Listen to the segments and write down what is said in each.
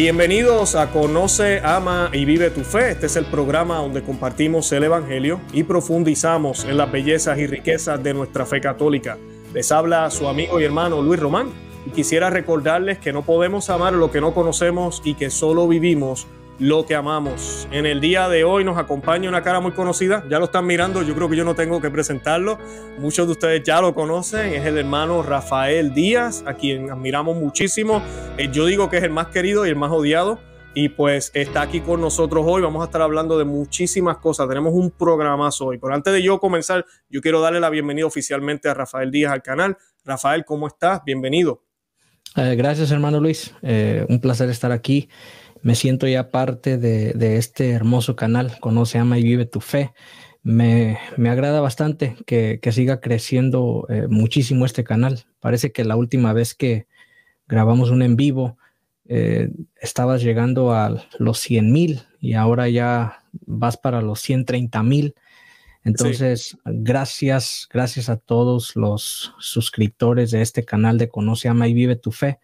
Bienvenidos a Conoce, Ama y Vive tu Fe. Este es el programa donde compartimos el Evangelio y profundizamos en las bellezas y riquezas de nuestra fe católica. Les habla su amigo y hermano Luis Román y quisiera recordarles que no podemos amar lo que no conocemos y que solo vivimos lo que amamos. En el día de hoy nos acompaña una cara muy conocida, ya lo están mirando, yo creo que yo no tengo que presentarlo, muchos de ustedes ya lo conocen, es el hermano Rafael Díaz, a quien admiramos muchísimo, eh, yo digo que es el más querido y el más odiado, y pues está aquí con nosotros hoy. Vamos a estar hablando de muchísimas cosas. Tenemos un programazo hoy. Pero antes de yo comenzar, yo quiero darle la bienvenida oficialmente a Rafael Díaz al canal. Rafael, ¿cómo estás? Bienvenido. Eh, gracias, hermano Luis. Eh, un placer estar aquí. Me siento ya parte de, este hermoso canal, Conoce, Ama y Vive tu Fe. Me, agrada bastante que, siga creciendo eh, muchísimo este canal. Parece que la última vez que grabamos un en vivo, eh, estabas llegando a los 100 mil y ahora ya vas para los 130 mil. Entonces, gracias, gracias a todos los suscriptores de este canal de Conoce, Ama y Vive tu Fe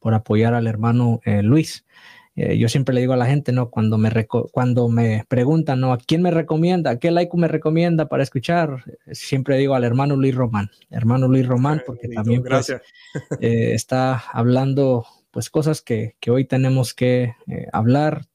por apoyar al hermano eh, Luis. Eh, yo siempre le digo a la gente, ¿no? Cuando me, cuando me preguntan, ¿no? ¿A quién me recomienda? ¿A qué laico me recomienda para escuchar? Eh, siempre digo al hermano Luis Román, hermano Luis Román, porque también pues, eh, está hablando pues cosas que, hoy tenemos que hablar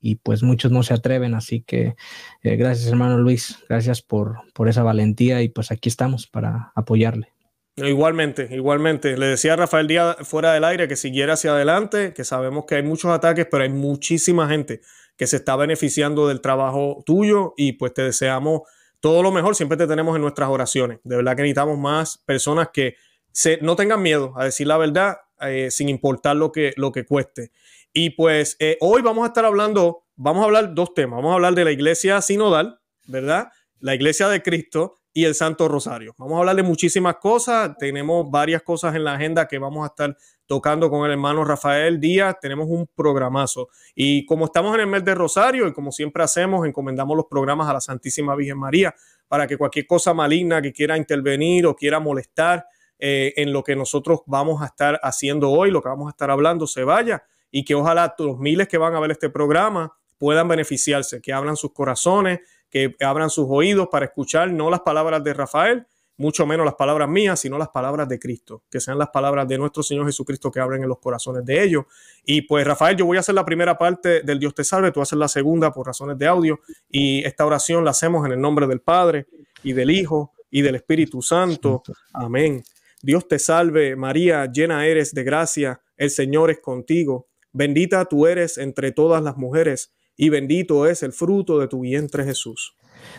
y pues muchos no se atreven, así que gracias hermano Luis, gracias por, por esa valentía y pues aquí estamos para apoyarle. Igualmente, igualmente. Le decía a Rafael Díaz fuera del aire que siguiera hacia adelante, que sabemos que hay muchos ataques, pero hay muchísima gente que se está beneficiando del trabajo tuyo y pues te deseamos todo lo mejor. Siempre te tenemos en nuestras oraciones. De verdad que necesitamos más personas que se, no tengan miedo a decir la verdad eh, sin importar lo que, lo que cueste. Y pues eh, hoy vamos a estar hablando, vamos a hablar dos temas. Vamos a hablar de la iglesia sinodal, ¿verdad? La iglesia de Cristo y el Santo Rosario. Vamos a hablar de muchísimas cosas. Tenemos varias cosas en la agenda que vamos a estar tocando con el hermano Rafael Díaz. Tenemos un programazo. Y como estamos en el mes de Rosario y como siempre hacemos, encomendamos los programas a la Santísima Virgen María para que cualquier cosa maligna que quiera intervenir o quiera molestar eh, en lo que nosotros vamos a estar haciendo hoy, lo que vamos a estar hablando, se vaya y que ojalá los miles que van a ver este programa puedan beneficiarse, que hablan sus corazones, que abran sus oídos para escuchar no las palabras de Rafael, mucho menos las palabras mías, sino las palabras de Cristo, que sean las palabras de nuestro Señor Jesucristo que abren en los corazones de ellos. Y pues Rafael, yo voy a hacer la primera parte del Dios te salve, tú haces la segunda por razones de audio y esta oración la hacemos en el nombre del Padre y del Hijo y del Espíritu Santo. Amén. Dios te salve María, llena eres de gracia, el Señor es contigo, bendita tú eres entre todas las mujeres y bendito es el fruto de tu vientre Jesús.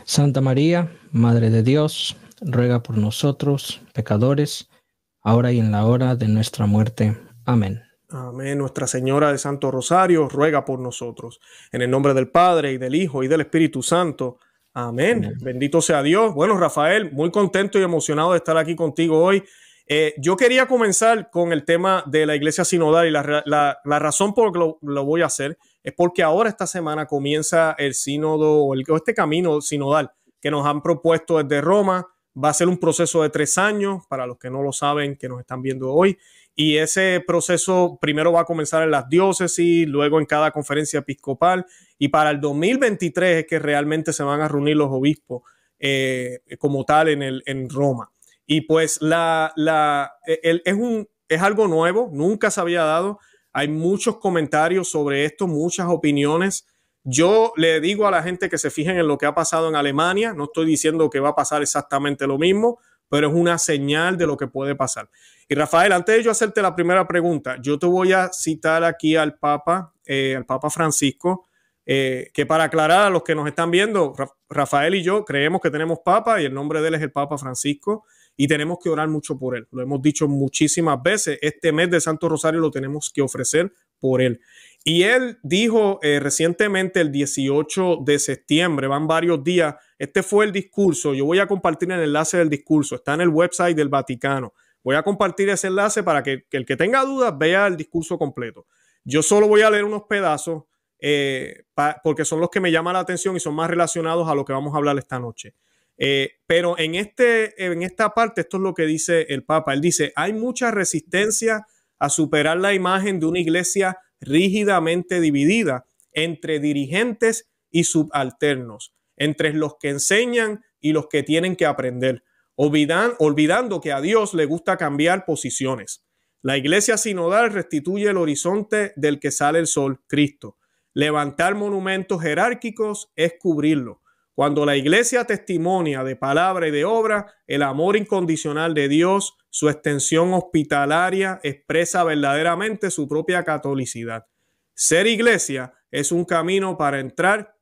Santa María, Madre de Dios, ruega por nosotros, pecadores, ahora y en la hora de nuestra muerte. Amén. Amén. Nuestra Señora de Santo Rosario, ruega por nosotros. En el nombre del Padre, y del Hijo, y del Espíritu Santo. Amén. Bendito sea Dios. Bueno, Rafael, muy contento y emocionado de estar aquí contigo hoy. Eh, yo quería comenzar con el tema de la iglesia sinodal y la, razón por la que lo voy a hacer es porque ahora esta semana comienza el sínodo o, este camino sinodal que nos han propuesto desde Roma. Va a ser un proceso de tres años, para los que no lo saben, que nos están viendo hoy. Y ese proceso primero va a comenzar en las diócesis, luego en cada conferencia episcopal. Y para el 2023 es que realmente se van a reunir los obispos eh, como tal en, el, en Roma. Y pues la, es, un, es algo nuevo, nunca se había dado. Hay muchos comentarios sobre esto, muchas opiniones. Yo le digo a la gente que se fijen en lo que ha pasado en Alemania. No estoy diciendo que va a pasar exactamente lo mismo, pero es una señal de lo que puede pasar. Y Rafael, antes de yo hacerte la primera pregunta, yo te voy a citar aquí al Papa, eh, al Papa Francisco, eh, que para aclarar a los que nos están viendo, Rafael y yo creemos que tenemos Papa y el nombre de él es el Papa Francisco y tenemos que orar mucho por él. Lo hemos dicho muchísimas veces, este mes de Santo Rosario lo tenemos que ofrecer por él. Y él dijo eh, recientemente, el 18 de septiembre, van varios días, este fue el discurso, yo voy a compartir el enlace del discurso, está en el website del Vaticano. Voy a compartir ese enlace para que, el que tenga dudas vea el discurso completo. Yo solo voy a leer unos pedazos eh, porque son los que me llaman la atención y son más relacionados a lo que vamos a hablar esta noche. Eh, pero en, este, en esta parte, esto es lo que dice el Papa. Él dice, hay mucha resistencia a superar la imagen de una iglesia rígidamente dividida entre dirigentes y subalternos, entre los que enseñan y los que tienen que aprender, olvidando que a Dios le gusta cambiar posiciones. La iglesia sinodal restituye el horizonte del que sale el sol, Cristo. Levantar monumentos jerárquicos es cubrirlo. Cuando la iglesia testimonia de palabra y de obra el amor incondicional de Dios, su extensión hospitalaria expresa verdaderamente su propia catolicidad. Ser iglesia es un camino para entrar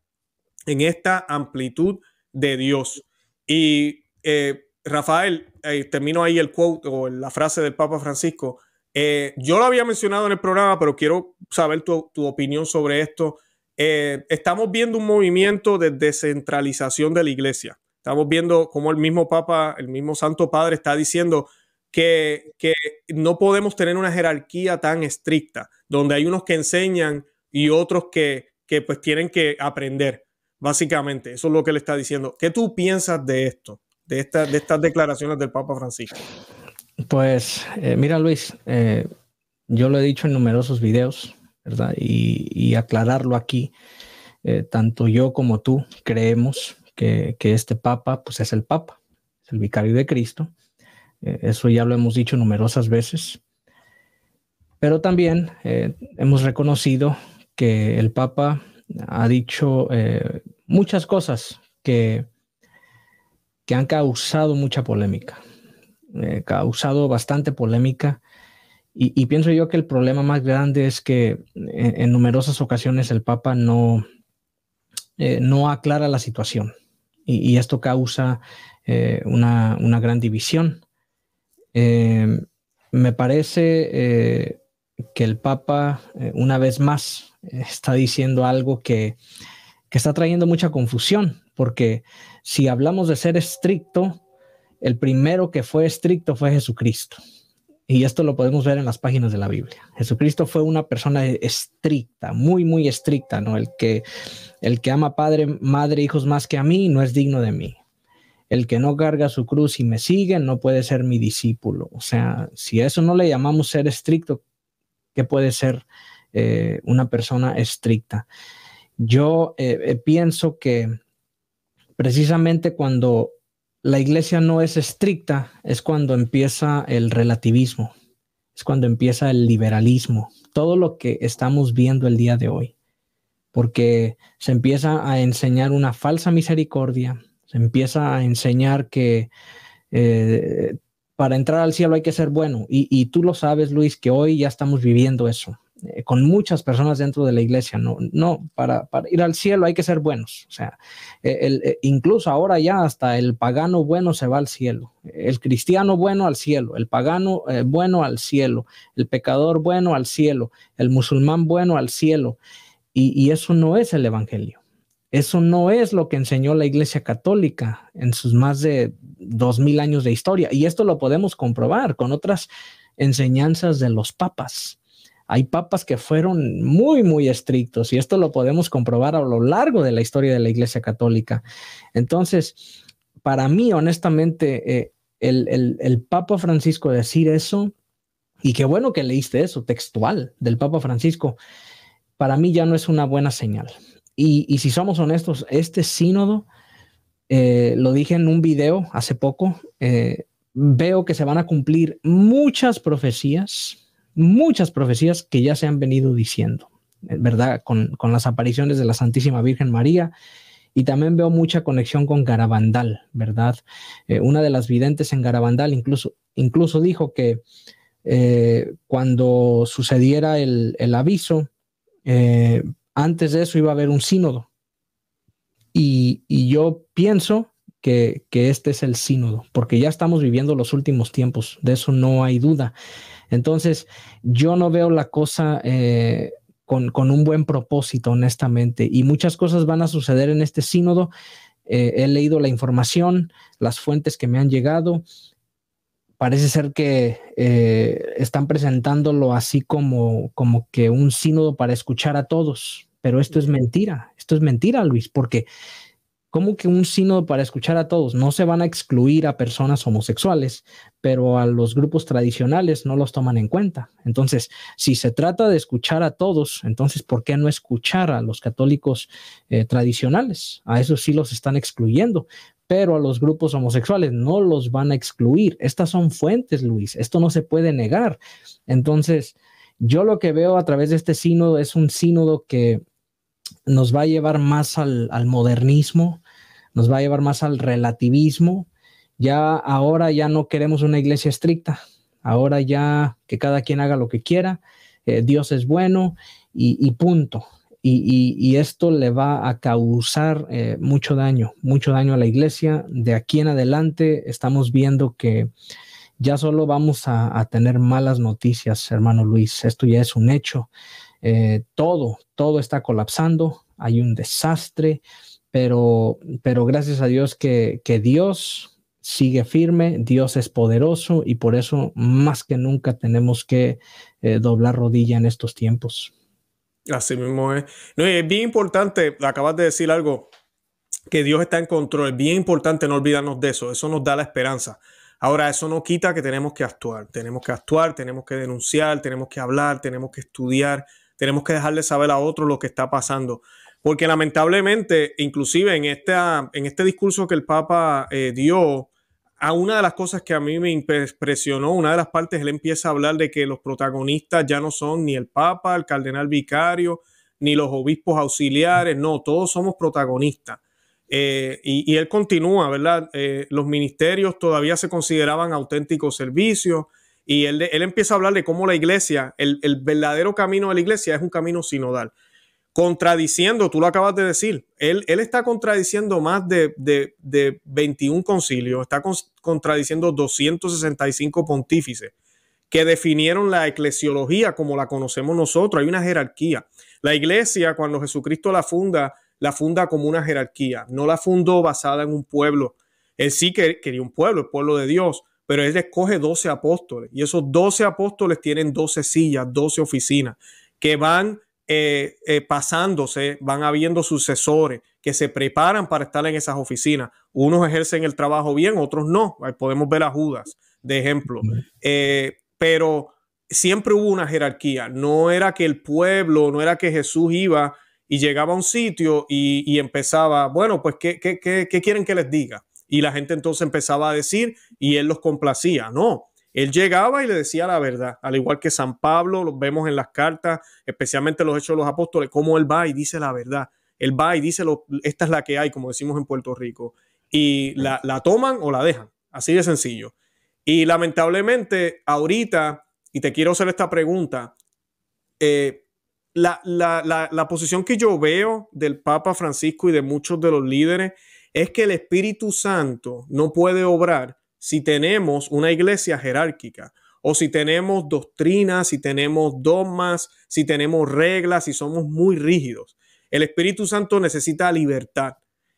en esta amplitud de Dios. Y eh, Rafael, eh, termino ahí el quote o la frase del Papa Francisco. Eh, yo lo había mencionado en el programa, pero quiero saber tu opinión sobre esto. Eh, estamos viendo un movimiento de descentralización de la iglesia. Estamos viendo cómo el mismo Papa, el mismo Santo Padre está diciendo que, no podemos tener una jerarquía tan estricta, donde hay unos que enseñan y otros que, pues tienen que aprender, básicamente. Eso es lo que le está diciendo. ¿Qué tú piensas de esto, de, estas declaraciones del Papa Francisco? Pues eh, mira Luis, eh, yo lo he dicho en numerosos videos, y, aclararlo aquí. Eh, tanto yo como tú creemos que, este Papa, pues es el Papa, es el vicario de Cristo. Eh, eso ya lo hemos dicho numerosas veces. Pero también eh, hemos reconocido que el Papa ha dicho muchas cosas que, que han causado mucha polémica, causado bastante polémica y, pienso yo que el problema más grande es que eh, en, numerosas ocasiones el Papa no, eh, no aclara la situación y, esto causa eh, una, gran división. me parece que el Papa una vez más está diciendo algo que, que está trayendo mucha confusión, porque si hablamos de ser estricto, el primero que fue estricto fue Jesucristo. Y esto lo podemos ver en las páginas de la Biblia. Jesucristo fue una persona estricta, muy, muy estricta, ¿no? El que, el que ama padre, madre, hijos más que a mí, no es digno de mí. El que no carga su cruz y me sigue, no puede ser mi discípulo. O sea, si a eso no le llamamos ser estricto, ¿qué puede ser eh, una persona estricta? Yo eh, eh, pienso que precisamente cuando la iglesia no es estricta es cuando empieza el relativismo, es cuando empieza el liberalismo, todo lo que estamos viendo el día de hoy, porque se empieza a enseñar una falsa misericordia, se empieza a enseñar que eh, para entrar al cielo hay que ser bueno, y tú lo sabes, Luis, que hoy ya estamos viviendo eso, eh, con muchas personas dentro de la iglesia. No, no para, ir al cielo hay que ser buenos. O sea, eh, eh, incluso ahora ya hasta el pagano bueno se va al cielo, el cristiano bueno al cielo, el pagano bueno al cielo, el pecador bueno al cielo, el musulmán bueno al cielo. Y, y eso no es el evangelio. Eso no es lo que enseñó la Iglesia Católica en sus más de dos mil años de historia. Y esto lo podemos comprobar con otras enseñanzas de los papas hay papas que fueron muy, muy estrictos y esto lo podemos comprobar a lo largo de la historia de la Iglesia Católica. Entonces, para mí, honestamente, eh, el, Papa Francisco decir eso, y qué bueno que leíste eso textual del Papa Francisco, para mí ya no es una buena señal. Y, si somos honestos, este sínodo, eh, lo dije en un video hace poco, eh, veo que se van a cumplir muchas profecías muchas profecías que ya se han venido diciendo, eh, ¿verdad? Con, las apariciones de la Santísima Virgen María. Y también veo mucha conexión con Garabandal, ¿verdad? Eh, una de las videntes en Garabandal incluso, incluso dijo que eh, cuando sucediera el, aviso, antes de eso iba a haber un sínodo. Y, yo pienso que, que, este es el sínodo, porque ya estamos viviendo los últimos tiempos, de eso no hay duda. Entonces, yo no veo la cosa eh, con, un buen propósito, honestamente, y muchas cosas van a suceder en este sínodo. Eh, he leído la información, las fuentes que me han llegado. Parece ser que eh, están presentándolo así como, como que un sínodo para escuchar a todos, pero esto es mentira, esto es mentira, Luis, porque ¿Cómo que un sínodo para escuchar a todos? No se van a excluir a personas homosexuales, pero a los grupos tradicionales no los toman en cuenta. Entonces, si se trata de escuchar a todos, entonces, ¿por qué no escuchar a los católicos eh, tradicionales? A esos sí los están excluyendo, pero a los grupos homosexuales no los van a excluir. Estas son fuentes, Luis. Esto no se puede negar. Entonces, yo lo que veo a través de este sínodo es un sínodo que nos va a llevar más al, al modernismo, nos va a llevar más al relativismo. Ya ahora ya no queremos una iglesia estricta, ahora ya que cada quien haga lo que quiera, eh, Dios es bueno y, punto. Y, esto le va a causar eh, mucho daño, mucho daño a la iglesia. De aquí en adelante estamos viendo que ya solo vamos a, tener malas noticias, hermano Luis. Esto ya es un hecho. Eh, todo, todo está colapsando, hay un desastre, pero, pero gracias a Dios que, Dios sigue firme, Dios es poderoso y por eso más que nunca tenemos que eh, doblar rodilla en estos tiempos. Así mismo es. No, es bien importante, acabas de decir algo, que Dios está en control. Es bien importante no olvidarnos de eso, eso nos da la esperanza. Ahora, eso no quita que tenemos que actuar, tenemos que actuar, tenemos que denunciar, tenemos que hablar, tenemos que estudiar, tenemos que dejarle saber a otro lo que está pasando. Porque lamentablemente, inclusive en, en este discurso que el Papa eh, dio, a una de las cosas que a mí me impresionó, una de las partes, él empieza a hablar de que los protagonistas ya no son ni el Papa, el cardenal vicario, ni los obispos auxiliares, no, todos somos protagonistas. Eh, y, él continúa, ¿verdad? Eh, los ministerios todavía se consideraban auténticos servicios y él, empieza a hablar de cómo la iglesia, el, el verdadero camino de la iglesia es un camino sinodal contradiciendo, tú lo acabas de decir, él, él está contradiciendo más de, de, de 21 concilios, está contradiciendo 265 pontífices que definieron la eclesiología como la conocemos nosotros, hay una jerarquía. La iglesia, cuando Jesucristo la funda, la funda como una jerarquía, no la fundó basada en un pueblo. Él sí que quería un pueblo, el pueblo de Dios, pero él escoge 12 apóstoles y esos 12 apóstoles tienen 12 sillas, 12 oficinas que van eh, eh, pasándose, van habiendo sucesores que se preparan para estar en esas oficinas. Unos ejercen el trabajo bien, otros no. podemos ver a Judas, de ejemplo. Eh, pero siempre hubo una jerarquía. No era que el pueblo, no era que Jesús iba y llegaba a un sitio y, empezaba, bueno, pues, qué quieren que les diga? Y la gente entonces empezaba a decir y él los complacía. No, él llegaba y le decía la verdad, al igual que San Pablo, lo vemos en las cartas, especialmente los hechos de los apóstoles, cómo él va y dice la verdad. Él va y dice, lo, esta es la que hay, como decimos en Puerto Rico. Y la, toman o la dejan, así de sencillo. Y lamentablemente, ahorita, y te quiero hacer esta pregunta, eh, la, la, posición que yo veo del Papa Francisco y de muchos de los líderes es que el Espíritu Santo no puede obrar si tenemos una iglesia jerárquica o si tenemos doctrinas, si tenemos dogmas, si tenemos reglas, si somos muy rígidos. El Espíritu Santo necesita libertad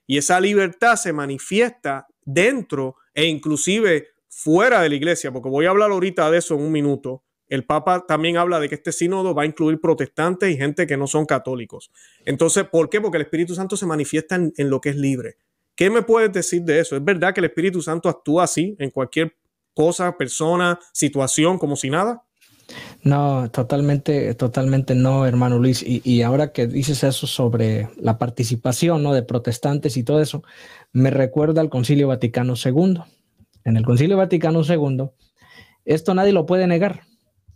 y esa libertad se manifiesta dentro e inclusive fuera de la iglesia, porque voy a hablar ahorita de eso en un minuto. El Papa también habla de que este sínodo va a incluir protestantes y gente que no son católicos. Entonces, ¿por qué? Porque el Espíritu Santo se manifiesta en lo que es libre. ¿Qué me puedes decir de eso? ¿Es verdad que el Espíritu Santo actúa así en cualquier cosa, persona, situación, como si nada? No, totalmente, totalmente no, hermano Luis. Y, ahora que dices eso sobre la participación ¿no? de protestantes y todo eso, me recuerda al Concilio Vaticano II. En el Concilio Vaticano II, esto nadie lo puede negar,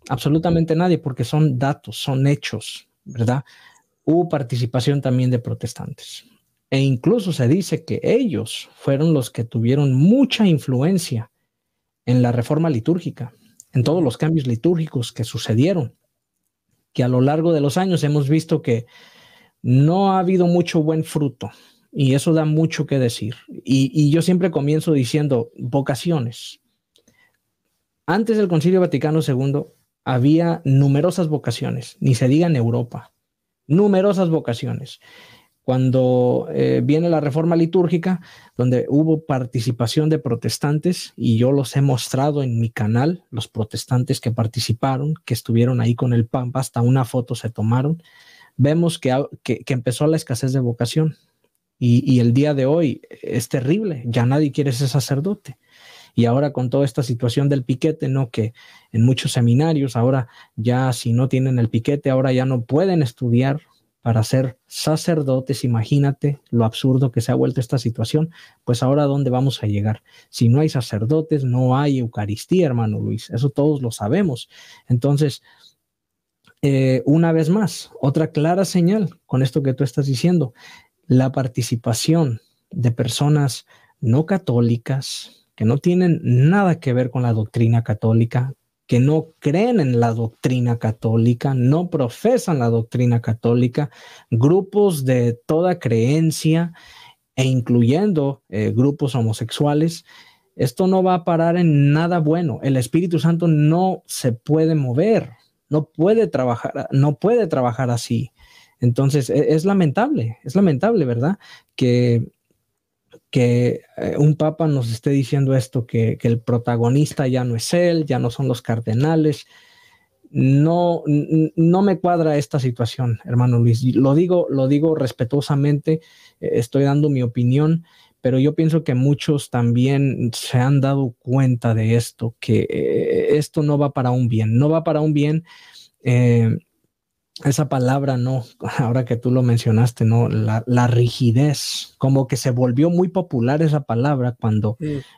absolutamente nadie, porque son datos, son hechos, ¿verdad? Hubo participación también de protestantes. E incluso se dice que ellos fueron los que tuvieron mucha influencia en la reforma litúrgica, en todos los cambios litúrgicos que sucedieron, que a lo largo de los años hemos visto que no ha habido mucho buen fruto y eso da mucho que decir. Y, yo siempre comienzo diciendo vocaciones. Antes del Concilio Vaticano II había numerosas vocaciones, ni se diga en Europa, numerosas vocaciones cuando eh, viene la reforma litúrgica, donde hubo participación de protestantes, y yo los he mostrado en mi canal, los protestantes que participaron, que estuvieron ahí con el Pampa, hasta una foto se tomaron, vemos ah, que, empezó la escasez de vocación. Y, y, el día de hoy es terrible, ya nadie quiere ser sacerdote. Y ahora con toda esta situación del piquete, ¿no? Que en muchos seminarios ahora ya si no tienen el piquete, ahora ya no pueden estudiar para ser sacerdotes, imagínate lo absurdo que se ha vuelto esta situación, pues ahora dónde vamos a llegar. Si no hay sacerdotes, no hay Eucaristía, hermano Luis, eso todos lo sabemos. Entonces, eh, una vez más, otra clara señal con esto que tú estás diciendo, la participación de personas no católicas, que no tienen nada que ver con la doctrina católica, que no creen en la doctrina católica, no profesan la doctrina católica, grupos de toda creencia e incluyendo eh, grupos homosexuales, esto no va a parar en nada bueno. El Espíritu Santo no se puede mover, no puede trabajar, no puede trabajar así. Entonces, es, es lamentable, es lamentable, ¿verdad? Que que eh, un papa nos esté diciendo esto, que, el protagonista ya no es él, ya no son los cardenales. No, no me cuadra esta situación, hermano Luis. Lo digo, lo digo respetuosamente, eh, estoy dando mi opinión, pero yo pienso que muchos también se han dado cuenta de esto, que eh, esto no va para un bien, no va para un bien esa palabra, no, ahora que tú lo mencionaste, no, la, rigidez, como que se volvió muy popular esa palabra cuando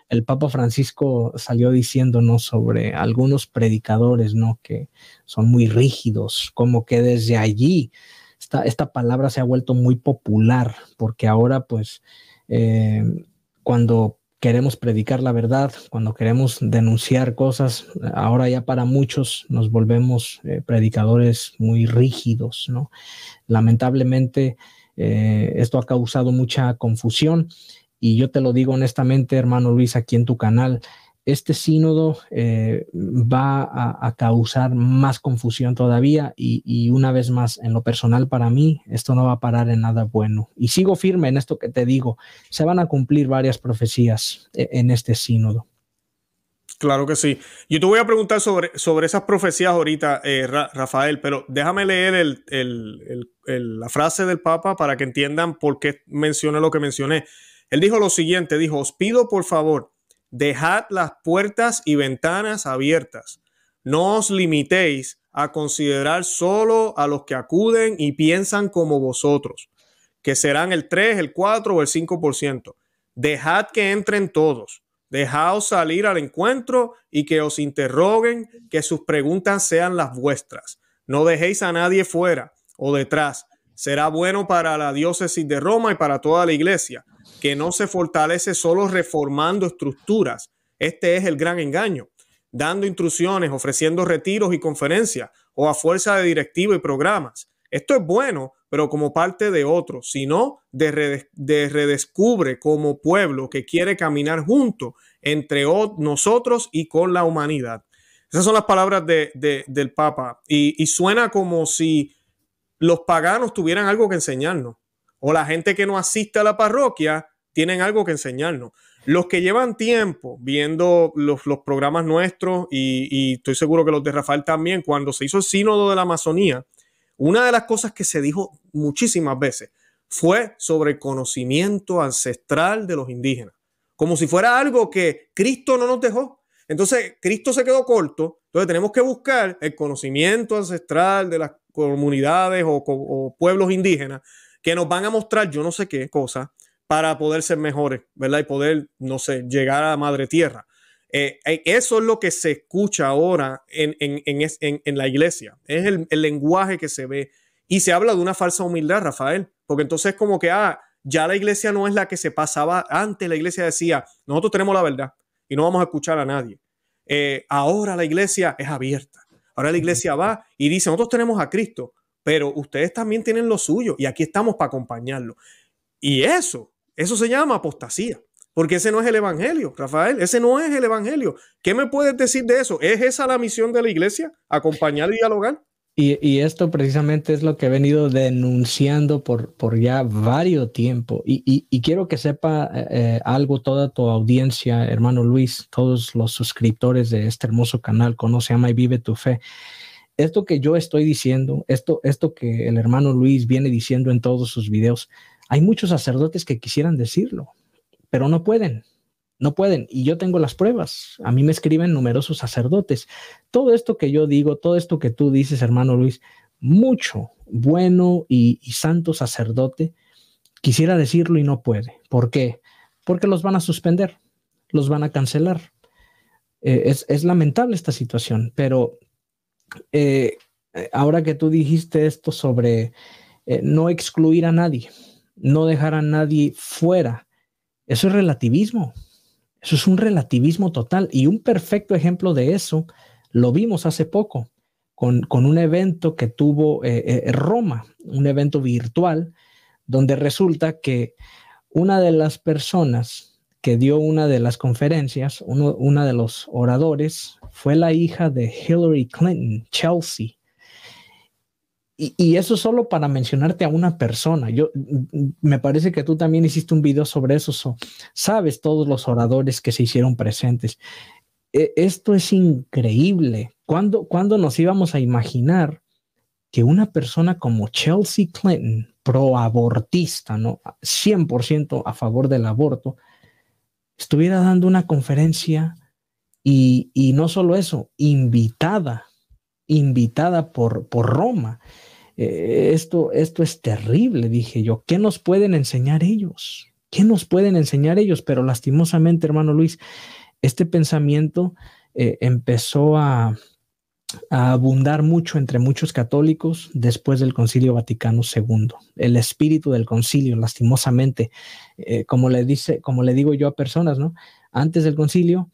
el Papa Francisco salió diciéndonos sobre algunos predicadores, no, que son muy rígidos, como que desde allí esta, esta palabra se ha vuelto muy popular, porque ahora pues eh, cuando queremos predicar la verdad, cuando queremos denunciar cosas, ahora ya para muchos nos volvemos eh, predicadores muy rígidos, ¿no? Lamentablemente eh, esto ha causado mucha confusión y yo te lo digo honestamente, hermano Luis, aquí en tu canal, este sínodo eh, va a, causar más confusión todavía y, una vez más, en lo personal para mí, esto no va a parar en nada bueno. Y sigo firme en esto que te digo, se van a cumplir varias profecías eh, en este sínodo. Claro que sí. Yo te voy a preguntar sobre, sobre esas profecías ahorita, eh, Rafael, pero déjame leer la frase del Papa para que entiendan por qué mencioné lo que mencioné. Él dijo lo siguiente, dijo, os pido por favor, Dejad las puertas y ventanas abiertas. No os limitéis a considerar solo a los que acuden y piensan como vosotros, que serán el 3, el 4 o el 5%. Dejad que entren todos. Dejaos salir al encuentro y que os interroguen, que sus preguntas sean las vuestras. No dejéis a nadie fuera o detrás. Será bueno para la diócesis de Roma y para toda la iglesia que no se fortalece solo reformando estructuras. Este es el gran engaño, dando instrucciones, ofreciendo retiros y conferencias o a fuerza de directivo y programas. Esto es bueno, pero como parte de otro, sino de, redescubre como pueblo que quiere caminar junto entre nosotros y con la humanidad. Esas son las palabras del Papa y suena como si los paganos tuvieran algo que enseñarnos o la gente que no asiste a la parroquia tienen algo que enseñarnos. Los que llevan tiempo viendo los, programas nuestros y, estoy seguro que los de Rafael también, cuando se hizo el sínodo de la Amazonía, una de las cosas que se dijo muchísimas veces fue sobre el conocimiento ancestral de los indígenas, como si fuera algo que Cristo no nos dejó. Entonces, Cristo se quedó corto, entonces tenemos que buscar el conocimiento ancestral de las comunidades o, o pueblos indígenas que nos van a mostrar yo no sé qué cosa para poder ser mejores, ¿verdad? Y poder, no sé, llegar a madre tierra. Eh, eh, eso es lo que se escucha ahora en, la iglesia. Es el, lenguaje que se ve. Y se habla de una falsa humildad, Rafael. Porque entonces como que, ah, ya la iglesia no es la que se pasaba antes. La iglesia decía, nosotros tenemos la verdad y no vamos a escuchar a nadie. Eh, ahora la iglesia es abierta. Ahora la iglesia va y dice, nosotros tenemos a Cristo pero ustedes también tienen lo suyo y aquí estamos para acompañarlo. Y eso, eso se llama apostasía, porque ese no es el Evangelio, Rafael, ese no es el Evangelio. ¿Qué me puedes decir de eso? ¿Es esa la misión de la iglesia? ¿Acompañar y dialogar? Y, esto precisamente es lo que he venido denunciando por, ya varios tiempo. Y, quiero que sepa eh, eh, algo toda tu audiencia, hermano Luis, todos los suscriptores de este hermoso canal, conoce, ama y vive tu fe esto que yo estoy diciendo, esto, esto que el hermano Luis viene diciendo en todos sus videos, hay muchos sacerdotes que quisieran decirlo, pero no pueden, no pueden. Y yo tengo las pruebas. A mí me escriben numerosos sacerdotes. Todo esto que yo digo, todo esto que tú dices, hermano Luis, mucho bueno y, santo sacerdote quisiera decirlo y no puede. ¿Por qué? Porque los van a suspender, los van a cancelar. Eh, es lamentable esta situación, pero eh, eh, ahora que tú dijiste esto sobre eh, no excluir a nadie, no dejar a nadie fuera, eso es relativismo. Eso es un relativismo total. Y un perfecto ejemplo de eso lo vimos hace poco con, un evento que tuvo Roma, un evento virtual, donde resulta que una de las personas que dio una de las conferencias, uno, una de los oradores, fue la hija de Hillary Clinton, Chelsea. Y, eso solo para mencionarte a una persona. Yo me parece que tú también hiciste un video sobre eso. sabes todos los oradores que se hicieron presentes. E, esto es increíble. cuando cuando nos íbamos a imaginar que una persona como Chelsea Clinton, proabortista, ¿no? 100% a favor del aborto, estuviera dando una conferencia y, no solo eso, invitada, invitada por, por Roma. Eh, esto, esto es terrible, dije yo. ¿Qué nos pueden enseñar ellos? ¿Qué nos pueden enseñar ellos? Pero lastimosamente, hermano Luis, este pensamiento eh, empezó a, a abundar mucho entre muchos católicos después del Concilio Vaticano II. El espíritu del concilio, lastimosamente, eh, como, le dice, como le digo yo a personas, ¿no? Antes del concilio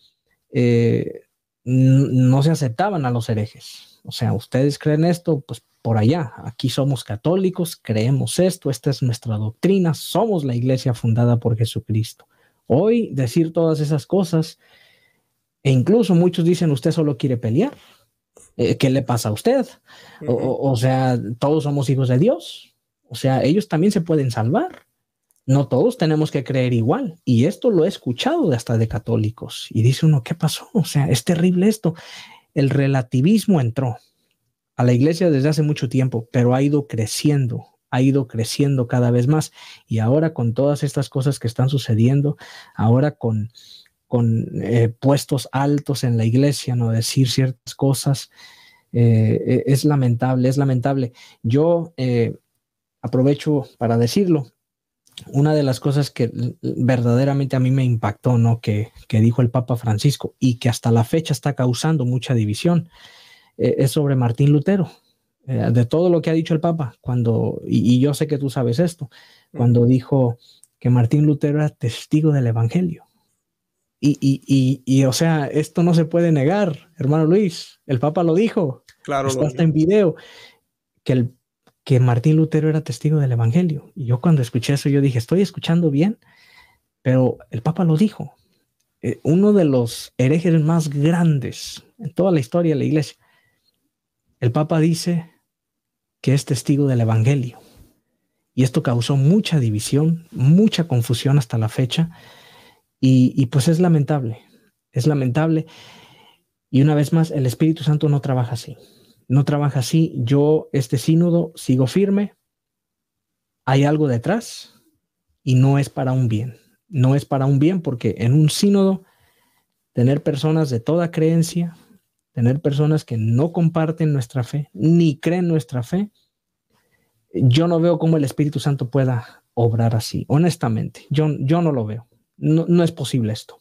eh, no se aceptaban a los herejes. O sea, ustedes creen esto, pues por allá. Aquí somos católicos, creemos esto, esta es nuestra doctrina, somos la iglesia fundada por Jesucristo. Hoy decir todas esas cosas, e incluso muchos dicen, usted solo quiere pelear eh, ¿qué le pasa a usted? O, sea, todos somos hijos de Dios. O sea, ellos también se pueden salvar. No todos tenemos que creer igual. Y esto lo he escuchado hasta de católicos. Y dice uno, ¿qué pasó? O sea, es terrible esto. El relativismo entró a la iglesia desde hace mucho tiempo, pero ha ido creciendo, ha ido creciendo cada vez más. Y ahora con todas estas cosas que están sucediendo, ahora con con eh, puestos altos en la iglesia, no decir ciertas cosas. Eh, e-, es lamentable, es lamentable. Yo eh, aprovecho para decirlo. Una de las cosas que verdaderamente a mí me impactó, ¿no? Que, dijo el Papa Francisco y que hasta la fecha está causando mucha división, es sobre Martín Lutero. de todo lo que ha dicho el Papa, cuando, y, y yo sé que tú sabes esto, cuando dijo que Martín Lutero era testigo del Evangelio. Y, y, o sea, esto no se puede negar, hermano Luis. El Papa lo dijo. Claro. Está en video. Que, el, que Martín Lutero era testigo del Evangelio. Y yo cuando escuché eso, yo dije, estoy escuchando bien, pero el Papa lo dijo. Eh, uno de los herejes más grandes en toda la historia de la iglesia. El Papa dice que es testigo del Evangelio. Y esto causó mucha división, mucha confusión hasta la fecha. Y, pues es lamentable, es lamentable. Y una vez más, el Espíritu Santo no trabaja así, no trabaja así. Yo, este sínodo, sigo firme, hay algo detrás y no es para un bien, no es para un bien porque en un sínodo, tener personas de toda creencia, tener personas que no comparten nuestra fe, ni creen nuestra fe, yo no veo cómo el Espíritu Santo pueda obrar así, honestamente, yo, yo no lo veo no, es posible esto.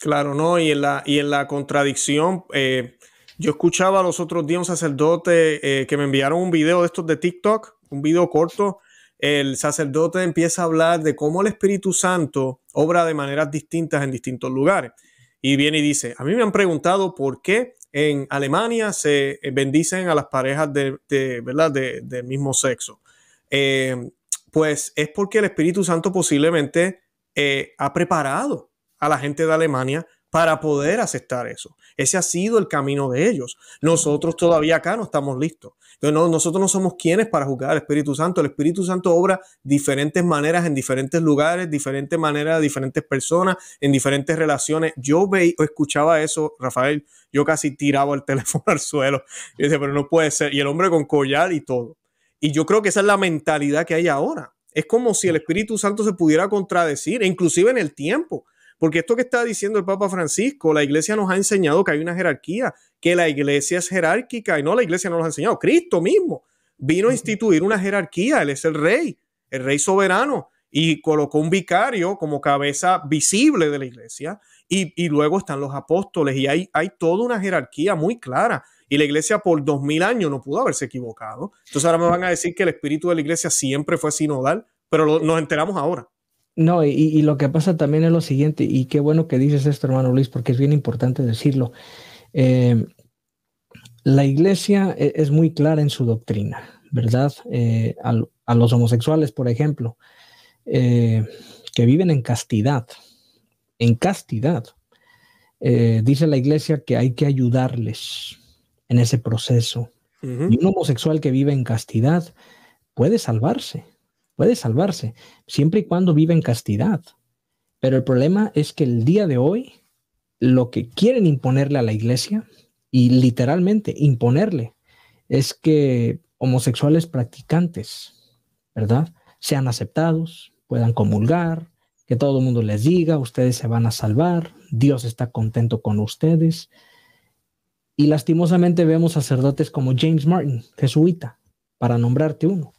Claro, no, y en la, y en la contradicción, eh, yo escuchaba los otros días un sacerdote eh, que me enviaron un video de estos de TikTok, un video corto, el sacerdote empieza a hablar de cómo el Espíritu Santo obra de maneras distintas en distintos lugares. Y viene y dice, a mí me han preguntado por qué en Alemania se eh, bendicen a las parejas de, ¿verdad? del mismo sexo. pues es porque el Espíritu Santo posiblemente eh, ha preparado a la gente de Alemania para poder aceptar eso. Ese ha sido el camino de ellos. Nosotros todavía acá no estamos listos. Entonces, nosotros no somos quienes para juzgar al Espíritu Santo. El Espíritu Santo obra diferentes maneras en diferentes lugares, diferentes maneras diferentes personas, en diferentes relaciones. Yo veía o escuchaba eso, Rafael, yo casi tiraba el teléfono al suelo. Y pero no puede ser. Y el hombre con collar y todo. Y yo creo que esa es la mentalidad que hay ahora. Es como si el Espíritu Santo se pudiera contradecir, e inclusive en el tiempo. Porque esto que está diciendo el Papa Francisco, la iglesia nos ha enseñado que hay una jerarquía, que la iglesia es jerárquica y no la iglesia no lo ha enseñado. Cristo mismo vino a instituir una jerarquía, él es el rey, el rey soberano, y colocó un vicario como cabeza visible de la iglesia, y, luego están los apóstoles, y hay, hay toda una jerarquía muy clara. Y la iglesia por 2000 años no pudo haberse equivocado. Entonces ahora me van a decir que el espíritu de la iglesia siempre fue sinodal, pero nos enteramos ahora. No, y, lo que pasa también es lo siguiente, y qué bueno que dices esto, hermano Luis, porque es bien importante decirlo. Eh, la iglesia e, es muy clara en su doctrina, ¿verdad? Eh, a, los homosexuales, por ejemplo, eh, que viven en castidad, en castidad, dice la iglesia que hay que ayudarles, en ese proceso. un homosexual que vive en castidad puede salvarse, puede salvarse, siempre y cuando vive en castidad. Pero el problema es que el día de hoy, lo que quieren imponerle a la iglesia, y literalmente imponerle, es que homosexuales practicantes, ¿verdad? Sean aceptados, puedan comulgar, que todo el mundo les diga, ustedes se van a salvar, Dios está contento con ustedes. Y lastimosamente vemos sacerdotes como James Martin, jesuita, para nombrarte uno,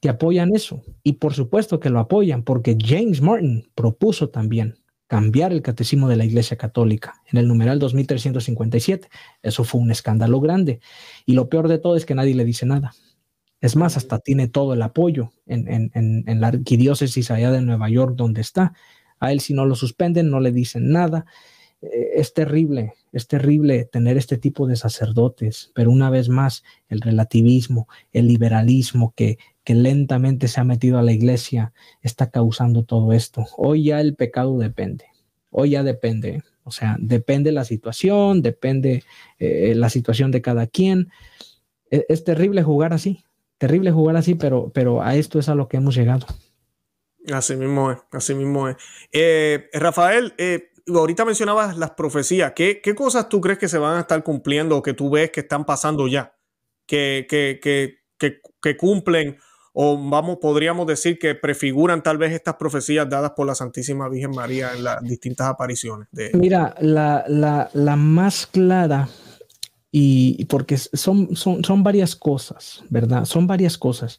que apoyan eso. Y por supuesto que lo apoyan porque James Martin propuso también cambiar el catecismo de la Iglesia Católica en el numeral 2357. Eso fue un escándalo grande. Y lo peor de todo es que nadie le dice nada. Es más, hasta tiene todo el apoyo en, la arquidiócesis allá de Nueva York donde está. A él si no lo suspenden, no le dicen nada. Eh, es terrible, es terrible tener este tipo de sacerdotes, pero una vez más el relativismo, el liberalismo que, que lentamente se ha metido a la iglesia está causando todo esto. Hoy ya el pecado depende, hoy ya depende, o sea, depende la situación, depende eh, la situación de cada quien. E, es, terrible jugar así, terrible jugar así, pero, pero a esto es a lo que hemos llegado. Así mismo es, así mismo es. Eh, Rafael, eh, ahorita mencionabas las profecías. ¿Qué, cosas tú crees que se van a estar cumpliendo o que tú ves que están pasando ya? Que, que, cumplen o vamos, podríamos decir que prefiguran tal vez estas profecías dadas por la Santísima Virgen María en las distintas apariciones. De... Mira, la, la, la más clara y porque son, son, son, varias cosas, ¿verdad? Son varias cosas.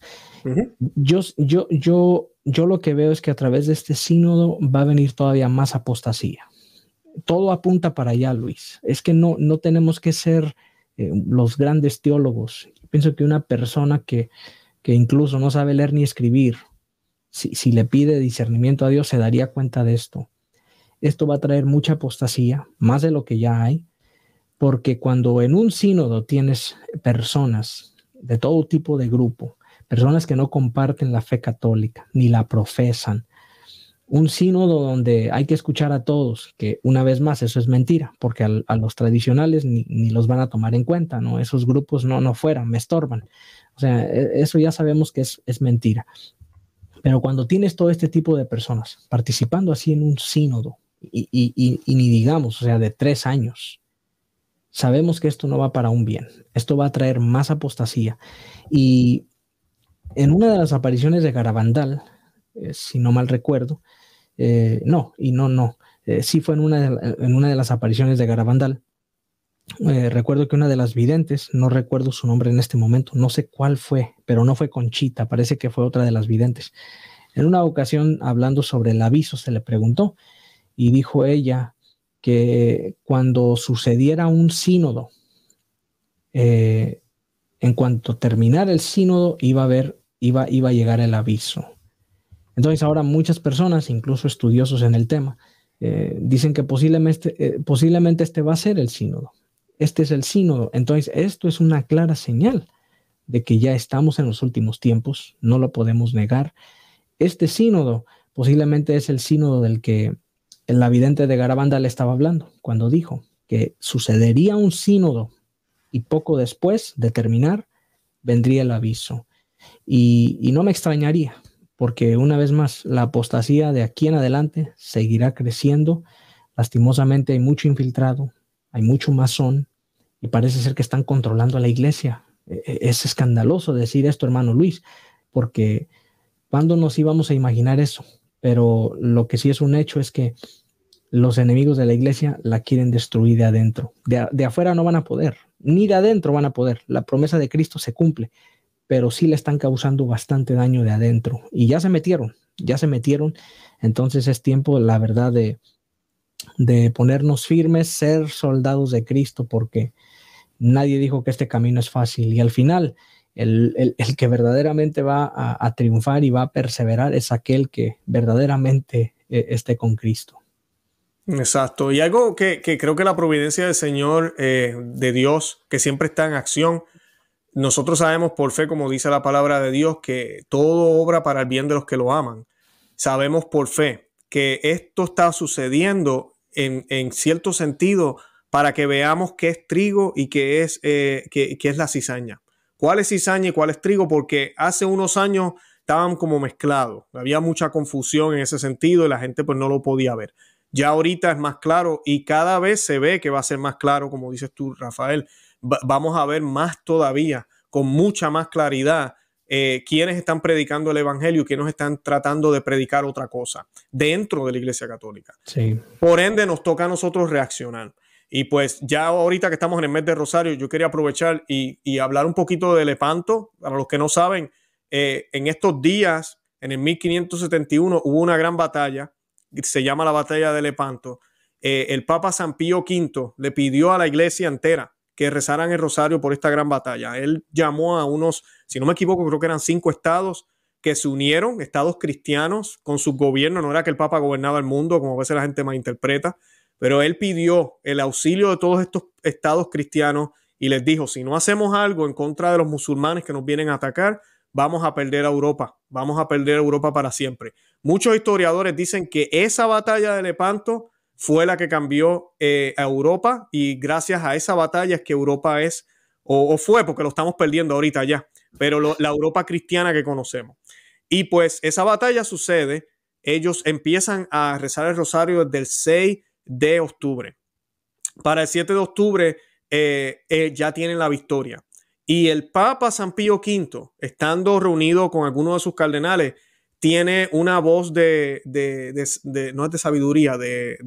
yo, yo, yo, yo lo que veo es que a través de este sínodo va a venir todavía más apostasía todo apunta para allá, Luis. Es que no, no tenemos que ser eh, los grandes teólogos. Pienso que una persona que, que incluso no sabe leer ni escribir, si, le pide discernimiento a Dios, se daría cuenta de esto. Esto va a traer mucha apostasía, más de lo que ya hay, porque cuando en un sínodo tienes personas de todo tipo de grupo, personas que no comparten la fe católica ni la profesan, un sínodo donde hay que escuchar a todos, que una vez más eso es mentira, porque a los tradicionales ni, los van a tomar en cuenta, ¿no? Esos grupos no, no fueran, me estorban. O sea, e, eso ya sabemos que es, mentira. Pero cuando tienes todo este tipo de personas participando así en un sínodo, y, ni digamos, o sea, de tres años, sabemos que esto no va para un bien, esto va a traer más apostasía. Y en una de las apariciones de Garabandal, eh, si no mal recuerdo, eh, no, y no, no. Eh, sí fue en una, de, en una de las apariciones de Garabandal. Eh, recuerdo que una de las videntes, no recuerdo su nombre en este momento, no sé cuál fue, pero no fue Conchita, parece que fue otra de las videntes. En una ocasión, hablando sobre el aviso, se le preguntó y dijo ella que cuando sucediera un sínodo, en cuanto terminara el sínodo, iba a ver, iba, iba a llegar el aviso. Entonces ahora muchas personas, incluso estudiosos en el tema, eh, dicen que posiblemente, este, eh, posiblemente este va a ser el sínodo. Este es el sínodo. Entonces esto es una clara señal de que ya estamos en los últimos tiempos, no lo podemos negar. Este sínodo posiblemente es el sínodo del que el vidente de Garabanda le estaba hablando cuando dijo que sucedería un sínodo y poco después de terminar vendría el aviso. y no me extrañaría porque una vez más la apostasía de aquí en adelante seguirá creciendo. Lastimosamente hay mucho infiltrado, hay mucho masón y parece ser que están controlando a la iglesia. E, e, es escandaloso decir esto, hermano Luis, porque ¿cuándo nos íbamos a imaginar eso? Pero lo que sí es un hecho es que los enemigos de la iglesia la quieren destruir de adentro. De, afuera no van a poder, ni de adentro van a poder. La promesa de Cristo se cumple pero sí le están causando bastante daño de adentro. Y ya se metieron, ya se metieron. Entonces es tiempo, la verdad, de, de ponernos firmes, ser soldados de Cristo, porque nadie dijo que este camino es fácil. Y al final, el, el, que verdaderamente va a, triunfar y va a perseverar es aquel que verdaderamente eh, esté con Cristo. Exacto. Y algo que, creo que la providencia del Señor, eh, de Dios, que siempre está en acción, nosotros sabemos por fe, como dice la palabra de Dios, que todo obra para el bien de los que lo aman. Sabemos por fe que esto está sucediendo en, cierto sentido para que veamos qué es trigo y qué es, eh, es la cizaña. ¿Cuál es cizaña y cuál es trigo? Porque hace unos años estaban como mezclados. Había mucha confusión en ese sentido y la gente pues no lo podía ver. Ya ahorita es más claro y cada vez se ve que va a ser más claro, como dices tú, Rafael, vamos a ver más todavía, con mucha más claridad, eh, quiénes están predicando el Evangelio y quiénes están tratando de predicar otra cosa dentro de la Iglesia Católica. Por ende, nos toca a nosotros reaccionar. Y pues ya ahorita que estamos en el mes de Rosario, yo quería aprovechar y, hablar un poquito de Lepanto. Para los que no saben, eh, en estos días, en el 1571, hubo una gran batalla, se llama la batalla de Lepanto. Eh, el Papa San Pío V le pidió a la iglesia entera que rezaran el rosario por esta gran batalla. Él llamó a unos, si no me equivoco, creo que eran cinco estados que se unieron, estados cristianos, con su gobierno. No era que el Papa gobernaba el mundo, como a veces la gente más interpreta, pero él pidió el auxilio de todos estos estados cristianos y les dijo, si no hacemos algo en contra de los musulmanes que nos vienen a atacar, vamos a perder a Europa, vamos a perder a Europa para siempre. Muchos historiadores dicen que esa batalla de Lepanto fue la que cambió eh, a Europa y gracias a esa batalla es que Europa es, o, fue, porque lo estamos perdiendo ahorita ya, pero la Europa cristiana que conocemos. Y pues esa batalla sucede, ellos empiezan a rezar el rosario del 6 de octubre. Para el 7 de octubre eh, eh, ya tienen la victoria. Y el Papa San Pío V, estando reunido con algunos de sus cardenales, tiene una voz de, no es de sabiduría, de,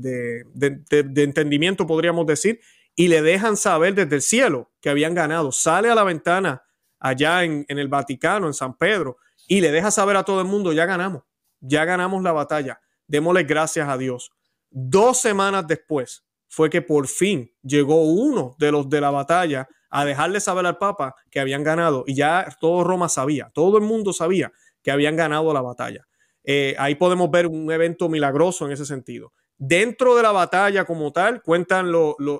entendimiento, podríamos decir, y le dejan saber desde el cielo que habían ganado. Sale a la ventana allá en, en, el Vaticano, en San Pedro, y le deja saber a todo el mundo, ya ganamos, ya ganamos la batalla, démosle gracias a Dios. Dos semanas después fue que por fin llegó uno de los de la batalla a dejarle saber al Papa que habían ganado y ya todo Roma sabía, todo el mundo sabía habían ganado la batalla. Eh, ahí podemos ver un evento milagroso en ese sentido. Dentro de la batalla como tal, cuentan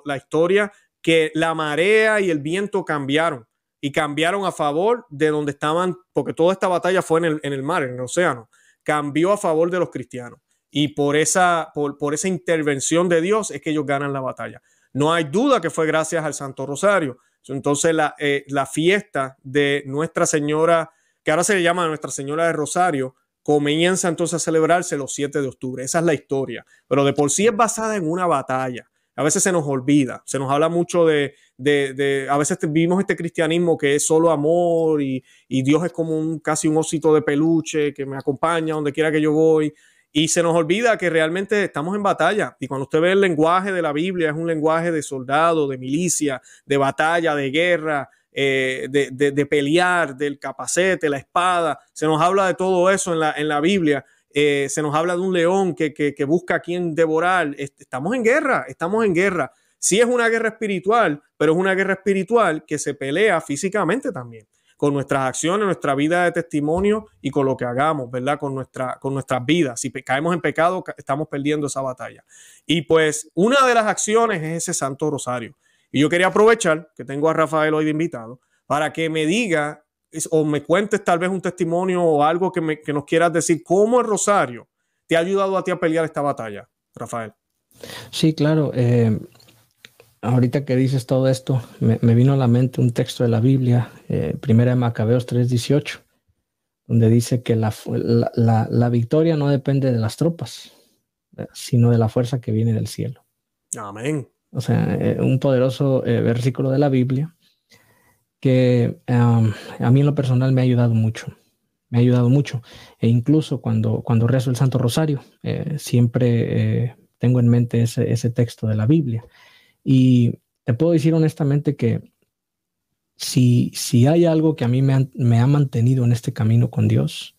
la historia que la marea y el viento cambiaron y cambiaron a favor de donde estaban, porque toda esta batalla fue en el, mar, en el océano, cambió a favor de los cristianos. Y por esa, por, esa intervención de Dios es que ellos ganan la batalla. No hay duda que fue gracias al Santo Rosario. Entonces la, eh, la fiesta de Nuestra Señora ahora se le llama Nuestra Señora de Rosario, comienza entonces a celebrarse los 7 de octubre. Esa es la historia, pero de por sí es basada en una batalla. A veces se nos olvida, se nos habla mucho de, de, a veces vivimos este cristianismo que es solo amor y, y, Dios es como un, casi un osito de peluche que me acompaña donde quiera que yo voy. Y se nos olvida que realmente estamos en batalla. Y cuando usted ve el lenguaje de la Biblia, es un lenguaje de soldado, de milicia, de batalla, de guerra, eh, de, pelear, del capacete, la espada. Se nos habla de todo eso en la, Biblia. Eh, se nos habla de un león que, busca a quien devorar. Estamos en guerra, estamos en guerra. Sí es una guerra espiritual, pero es una guerra espiritual que se pelea físicamente también, con nuestras acciones, nuestra vida de testimonio y con lo que hagamos, ¿verdad? Con, nuestra, con nuestras vidas. Si caemos en pecado, estamos perdiendo esa batalla. Y pues una de las acciones es ese Santo Rosario. Y yo quería aprovechar que tengo a Rafael hoy de invitado para que me diga o me cuentes tal vez un testimonio o algo que, nos quieras decir, cómo el Rosario te ha ayudado a ti a pelear esta batalla, Rafael. Sí, claro. Eh, ahorita que dices todo esto, me, vino a la mente un texto de la Biblia, eh, primera de Macabeos 3:18, donde dice que la, la, victoria no depende de las tropas, eh, sino de la fuerza que viene del cielo. Amén o sea, eh, un poderoso eh, versículo de la Biblia que a mí en lo personal me ha ayudado mucho, me ha ayudado mucho. E incluso cuando, cuando rezo el Santo Rosario, eh, siempre tengo en mente ese, texto de la Biblia. Y te puedo decir honestamente que si, si hay algo que a mí me, ha mantenido en este camino con Dios,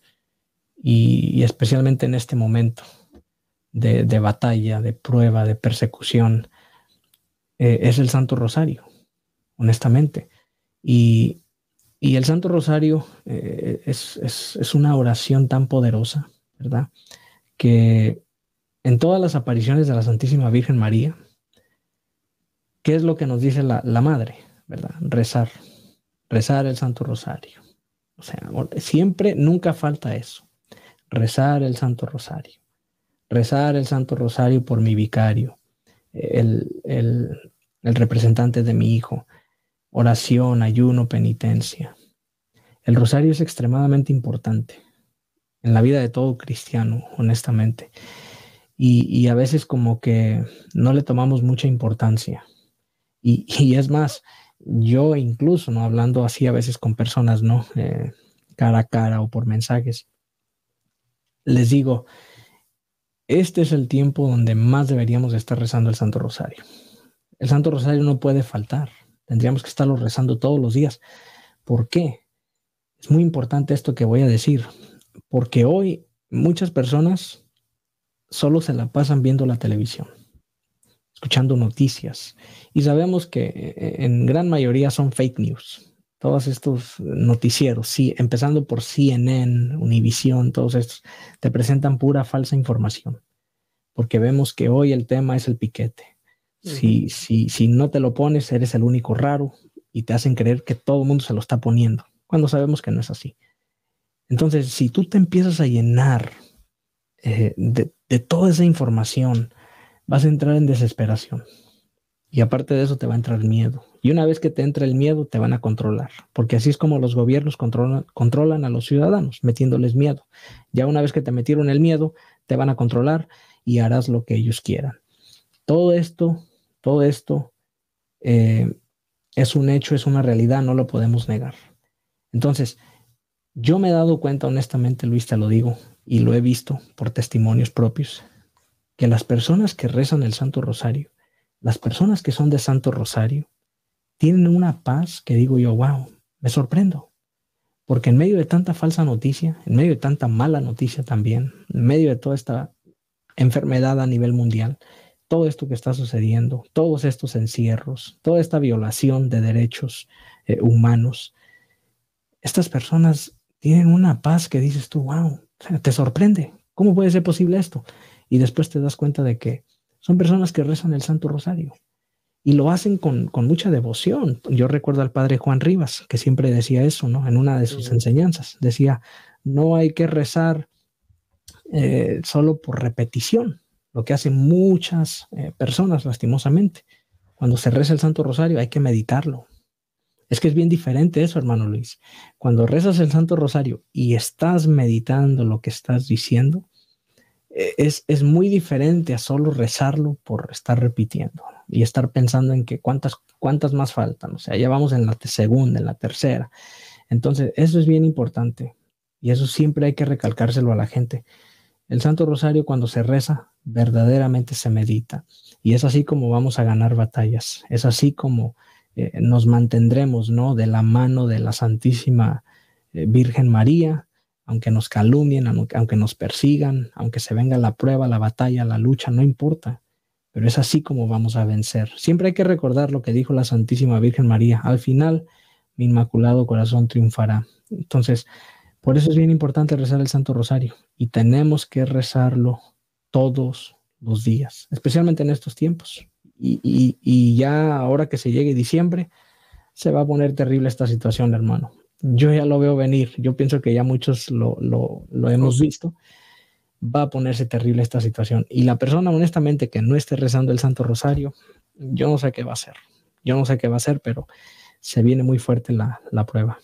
y, y especialmente en este momento de, de batalla, de prueba, de persecución, eh, es el Santo Rosario, honestamente. Y, y el Santo Rosario eh, es, es, es, una oración tan poderosa, ¿verdad? Que en todas las apariciones de la Santísima Virgen María, ¿qué es lo que nos dice la, Madre, ¿verdad? Rezar, rezar el Santo Rosario. O sea, siempre, nunca falta eso. Rezar el Santo Rosario. Rezar el Santo Rosario por mi vicario. El, el, el representante de mi hijo, oración, ayuno, penitencia. El rosario es extremadamente importante en la vida de todo cristiano, honestamente. Y, a veces como que no le tomamos mucha importancia. Y, es más, yo incluso, ¿no? Hablando así a veces con personas, ¿no? Eh, cara a cara o por mensajes, les digo, este es el tiempo donde más deberíamos estar rezando el Santo Rosario el Santo Rosario no puede faltar. Tendríamos que estarlo rezando todos los días. ¿Por qué? Es muy importante esto que voy a decir, porque hoy muchas personas solo se la pasan viendo la televisión, escuchando noticias, y sabemos que eh, eh, en gran mayoría son fake news. Todos estos noticieros, empezando por CNN, Univision, todos estos, te presentan pura falsa información, porque vemos que hoy el tema es el piquete, si, si, no te lo pones, eres el único raro y te hacen creer que todo el mundo se lo está poniendo, cuando sabemos que no es así. Entonces, si tú te empiezas a llenar eh, de, toda esa información, vas a entrar en desesperación. Y aparte de eso, te va a entrar miedo. Y una vez que te entra el miedo, te van a controlar, porque así es como los gobiernos controlan, controlan a los ciudadanos, metiéndoles miedo. Ya una vez que te metieron el miedo, te van a controlar y harás lo que ellos quieran. Todo esto todo esto eh, es un hecho, es una realidad, no lo podemos negar. Entonces, yo me he dado cuenta, honestamente, Luis, te lo digo, y lo he visto por testimonios propios, que las personas que rezan el Santo Rosario, las personas que son de Santo Rosario, tienen una paz que digo yo, wow, me sorprendo. Porque en medio de tanta falsa noticia, en medio de tanta mala noticia también, en medio de toda esta enfermedad a nivel mundial, todo esto que está sucediendo, todos estos encierros, toda esta violación de derechos eh, humanos, estas personas tienen una paz que dices tú, wow, te sorprende, ¿cómo puede ser posible esto? Y después te das cuenta de que son personas que rezan el Santo Rosario y lo hacen con, mucha devoción. Yo recuerdo al padre Juan Rivas, que siempre decía eso, ¿no? En una de sus enseñanzas, decía, no hay que rezar eh, solo por repetición, lo que hacen muchas eh, personas lastimosamente. Cuando se reza el Santo Rosario hay que meditarlo. Es que es bien diferente eso, hermano Luis. Cuando rezas el Santo Rosario y estás meditando lo que estás diciendo, e, es, es muy diferente a solo rezarlo por estar repitiendo y estar pensando en que cuántas, cuántas más faltan. O sea, ya vamos en la segunda, en la tercera. Entonces, eso es bien importante. Y eso siempre hay que recalcárselo a la gente. El Santo Rosario cuando se reza verdaderamente se medita. Y es así como vamos a ganar batallas, es así como eh, nos mantendremos, ¿no? De la mano de la Santísima eh, Virgen María, aunque nos calumnien, aunque nos persigan, aunque se venga la prueba, la batalla, la lucha, no importa. Pero es así como vamos a vencer. Siempre hay que recordar lo que dijo la Santísima Virgen María. Al final, mi inmaculado corazón triunfará. Entonces, por eso es bien importante rezar el Santo Rosario y tenemos que rezarlo todos los días, especialmente en estos tiempos. Y, ya ahora que se llegue diciembre, se va a poner terrible esta situación, hermano. Yo ya lo veo venir, yo pienso que ya muchos lo, hemos visto. Va a ponerse terrible esta situación. Y la persona, honestamente, que no esté rezando el Santo Rosario, yo no sé qué va a hacer. Yo no sé qué va a hacer, pero se viene muy fuerte la prueba.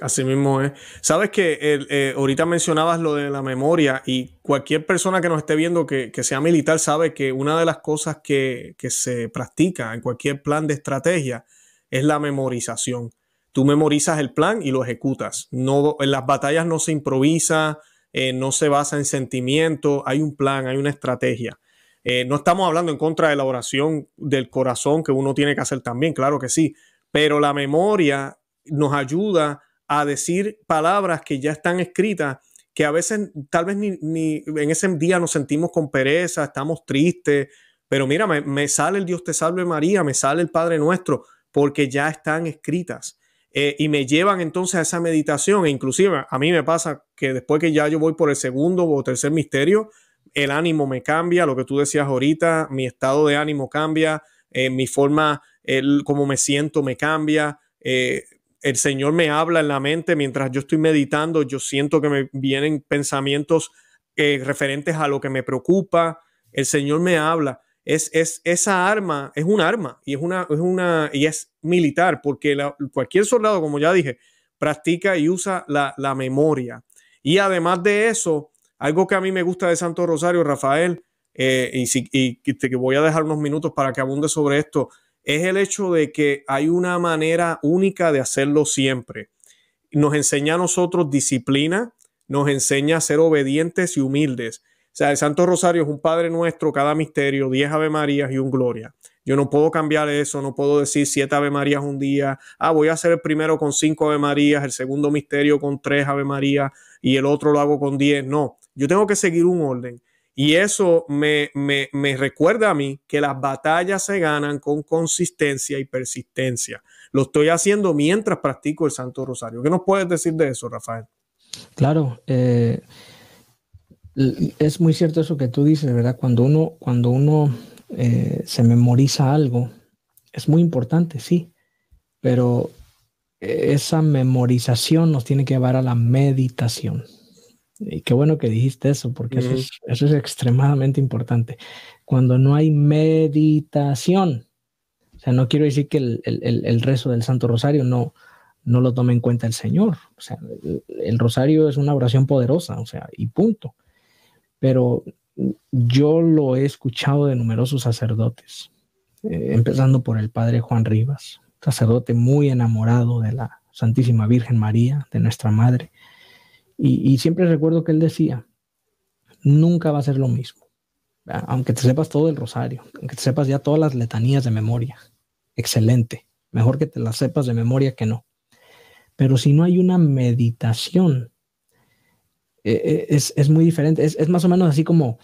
Así mismo es. Sabes que eh, ahorita mencionabas lo de la memoria y cualquier persona que nos esté viendo que, sea militar sabe que una de las cosas que, se practica en cualquier plan de estrategia es la memorización. Tú memorizas el plan y lo ejecutas. No, en las batallas no se improvisa, eh, no se basa en sentimiento, hay un plan, hay una estrategia. Eh, no estamos hablando en contra de la oración del corazón que uno tiene que hacer también, claro que sí, pero la memoria nos ayuda a decir palabras que ya están escritas, que a veces tal vez ni, en ese día nos sentimos con pereza, estamos tristes, pero mira, me, sale el Dios te salve María, me sale el Padre nuestro, porque ya están escritas. Eh, y me llevan entonces a esa meditación, e inclusive a mí me pasa que después que ya yo voy por el segundo o tercer misterio, el ánimo me cambia, lo que tú decías ahorita, mi estado de ánimo cambia, eh, mi forma, el, como me siento me cambia. Eh, el Señor me habla en la mente mientras yo estoy meditando, yo siento que me vienen pensamientos eh, referentes a lo que me preocupa, el Señor me habla. Es, es, esa arma es un arma y es una, es una y es militar porque cualquier soldado como ya dije practica y usa la, memoria y además de eso algo que a mí me gusta de Santo Rosario Rafael eh, y, voy a dejar unos minutos para que abunde sobre esto es el hecho de que hay una manera única de hacerlo siempre. Nos enseña a nosotros disciplina, nos enseña a ser obedientes y humildes. O sea, el Santo Rosario es un Padre nuestro, cada misterio, 10 Ave Marías y un Gloria. Yo no puedo cambiar eso, no puedo decir siete Ave Marías un día. Ah, voy a hacer el primero con cinco Ave Marías, el segundo misterio con tres Ave Marías y el otro lo hago con diez. No, yo tengo que seguir un orden. Y eso me, me, me, recuerda a mí que las batallas se ganan con consistencia y persistencia. Lo estoy haciendo mientras practico el Santo Rosario. ¿Qué nos puedes decir de eso, Rafael? Claro, eh, es muy cierto eso que tú dices, ¿verdad? Cuando uno, cuando uno eh, se memoriza algo, es muy importante, sí, pero eh, esa memorización nos tiene que llevar a la meditación. Y qué bueno que dijiste eso, porque eso, es, extremadamente importante. Cuando no hay meditación, o sea, no quiero decir que el, el, rezo del Santo Rosario no, no lo tome en cuenta el Señor. O sea, el, rosario es una oración poderosa, o sea, y punto. Pero yo lo he escuchado de numerosos sacerdotes, eh, empezando por el padre Juan Rivas, sacerdote muy enamorado de la Santísima Virgen María, de nuestra Madre. Y, siempre recuerdo que él decía, nunca va a ser lo mismo, aunque te sepas todo el rosario, aunque te sepas ya todas las letanías de memoria, excelente, mejor que te las sepas de memoria que no. Pero si no hay una meditación, eh, eh, es, muy diferente, es, más o menos así como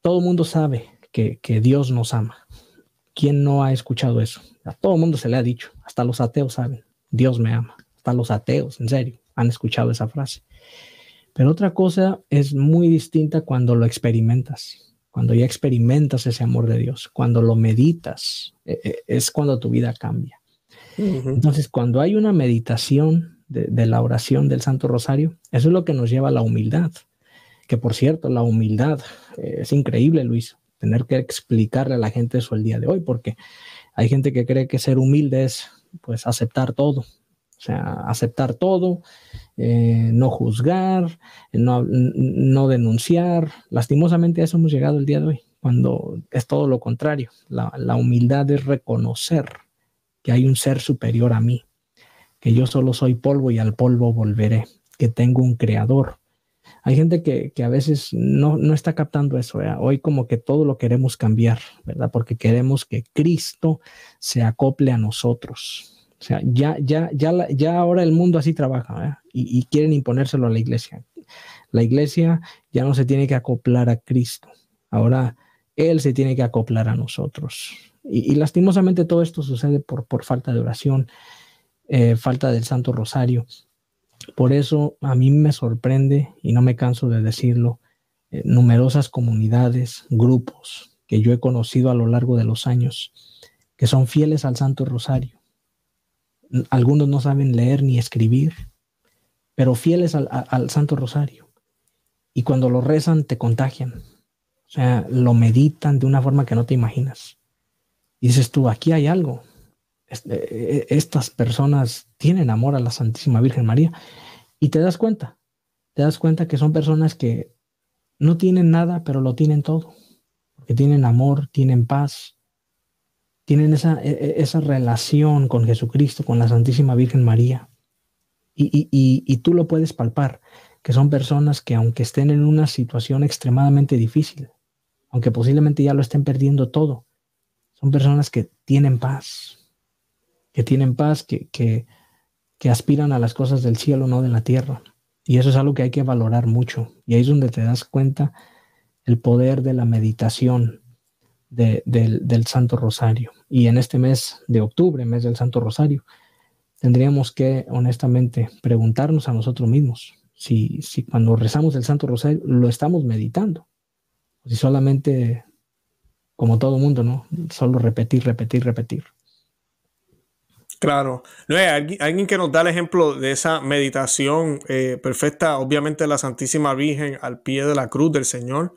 todo el mundo sabe que, que Dios nos ama. ¿Quién no ha escuchado eso? A todo el mundo se le ha dicho, hasta los ateos saben, Dios me ama, hasta los ateos, en serio, han escuchado esa frase. Pero otra cosa es muy distinta cuando lo experimentas, cuando ya experimentas ese amor de Dios, cuando lo meditas, e, e, es cuando tu vida cambia. Entonces, cuando hay una meditación de, la oración del Santo Rosario, eso es lo que nos lleva a la humildad. Que por cierto, la humildad eh, es increíble, Luis, tener que explicarle a la gente eso el día de hoy, porque hay gente que cree que ser humilde es pues aceptar todo o sea, aceptar todo, eh, no juzgar, no, no, denunciar. Lastimosamente a eso hemos llegado el día de hoy, cuando es todo lo contrario. La, humildad es reconocer que hay un ser superior a mí, que yo solo soy polvo y al polvo volveré, que tengo un creador. Hay gente que, a veces no, no, está captando eso. ¿eh? Hoy como que todo lo queremos cambiar, ¿verdad? Porque queremos que Cristo se acople a nosotros o sea, ya, ya, ya, ya ahora el mundo así trabaja y, quieren imponérselo a la iglesia. La iglesia ya no se tiene que acoplar a Cristo. Ahora Él se tiene que acoplar a nosotros. Y, lastimosamente todo esto sucede por, por falta de oración, eh, falta del Santo Rosario. Por eso a mí me sorprende, y no me canso de decirlo, eh, numerosas comunidades, grupos que yo he conocido a lo largo de los años, que son fieles al Santo Rosario algunos no saben leer ni escribir, pero fieles al, Santo Rosario. Y cuando lo rezan, te contagian. O sea, lo meditan de una forma que no te imaginas. Y dices tú, aquí hay algo. Este, eh, eh, estas personas tienen amor a la Santísima Virgen María. Y te das cuenta, te das cuenta que son personas que no tienen nada, pero lo tienen todo. que tienen amor, tienen paz, tienen e, e, esa, relación con Jesucristo, con la Santísima Virgen María. Y, tú lo puedes palpar, que son personas que aunque estén en una situación extremadamente difícil, aunque posiblemente ya lo estén perdiendo todo, son personas que tienen paz, que tienen paz, que, aspiran a las cosas del cielo, no de la tierra. Y eso es algo que hay que valorar mucho. Y ahí es donde te das cuenta el poder de la meditación del Santo Rosario y en este mes de octubre, mes del Santo Rosario, tendríamos que honestamente preguntarnos a nosotros mismos si, si cuando rezamos el Santo Rosario lo estamos meditando, si solamente, como todo mundo, ¿no? Solo repetir, repetir, repetir. Claro. No hay eh, alguien que nos da el ejemplo de esa meditación eh, perfecta, obviamente la Santísima Virgen al pie de la cruz del Señor,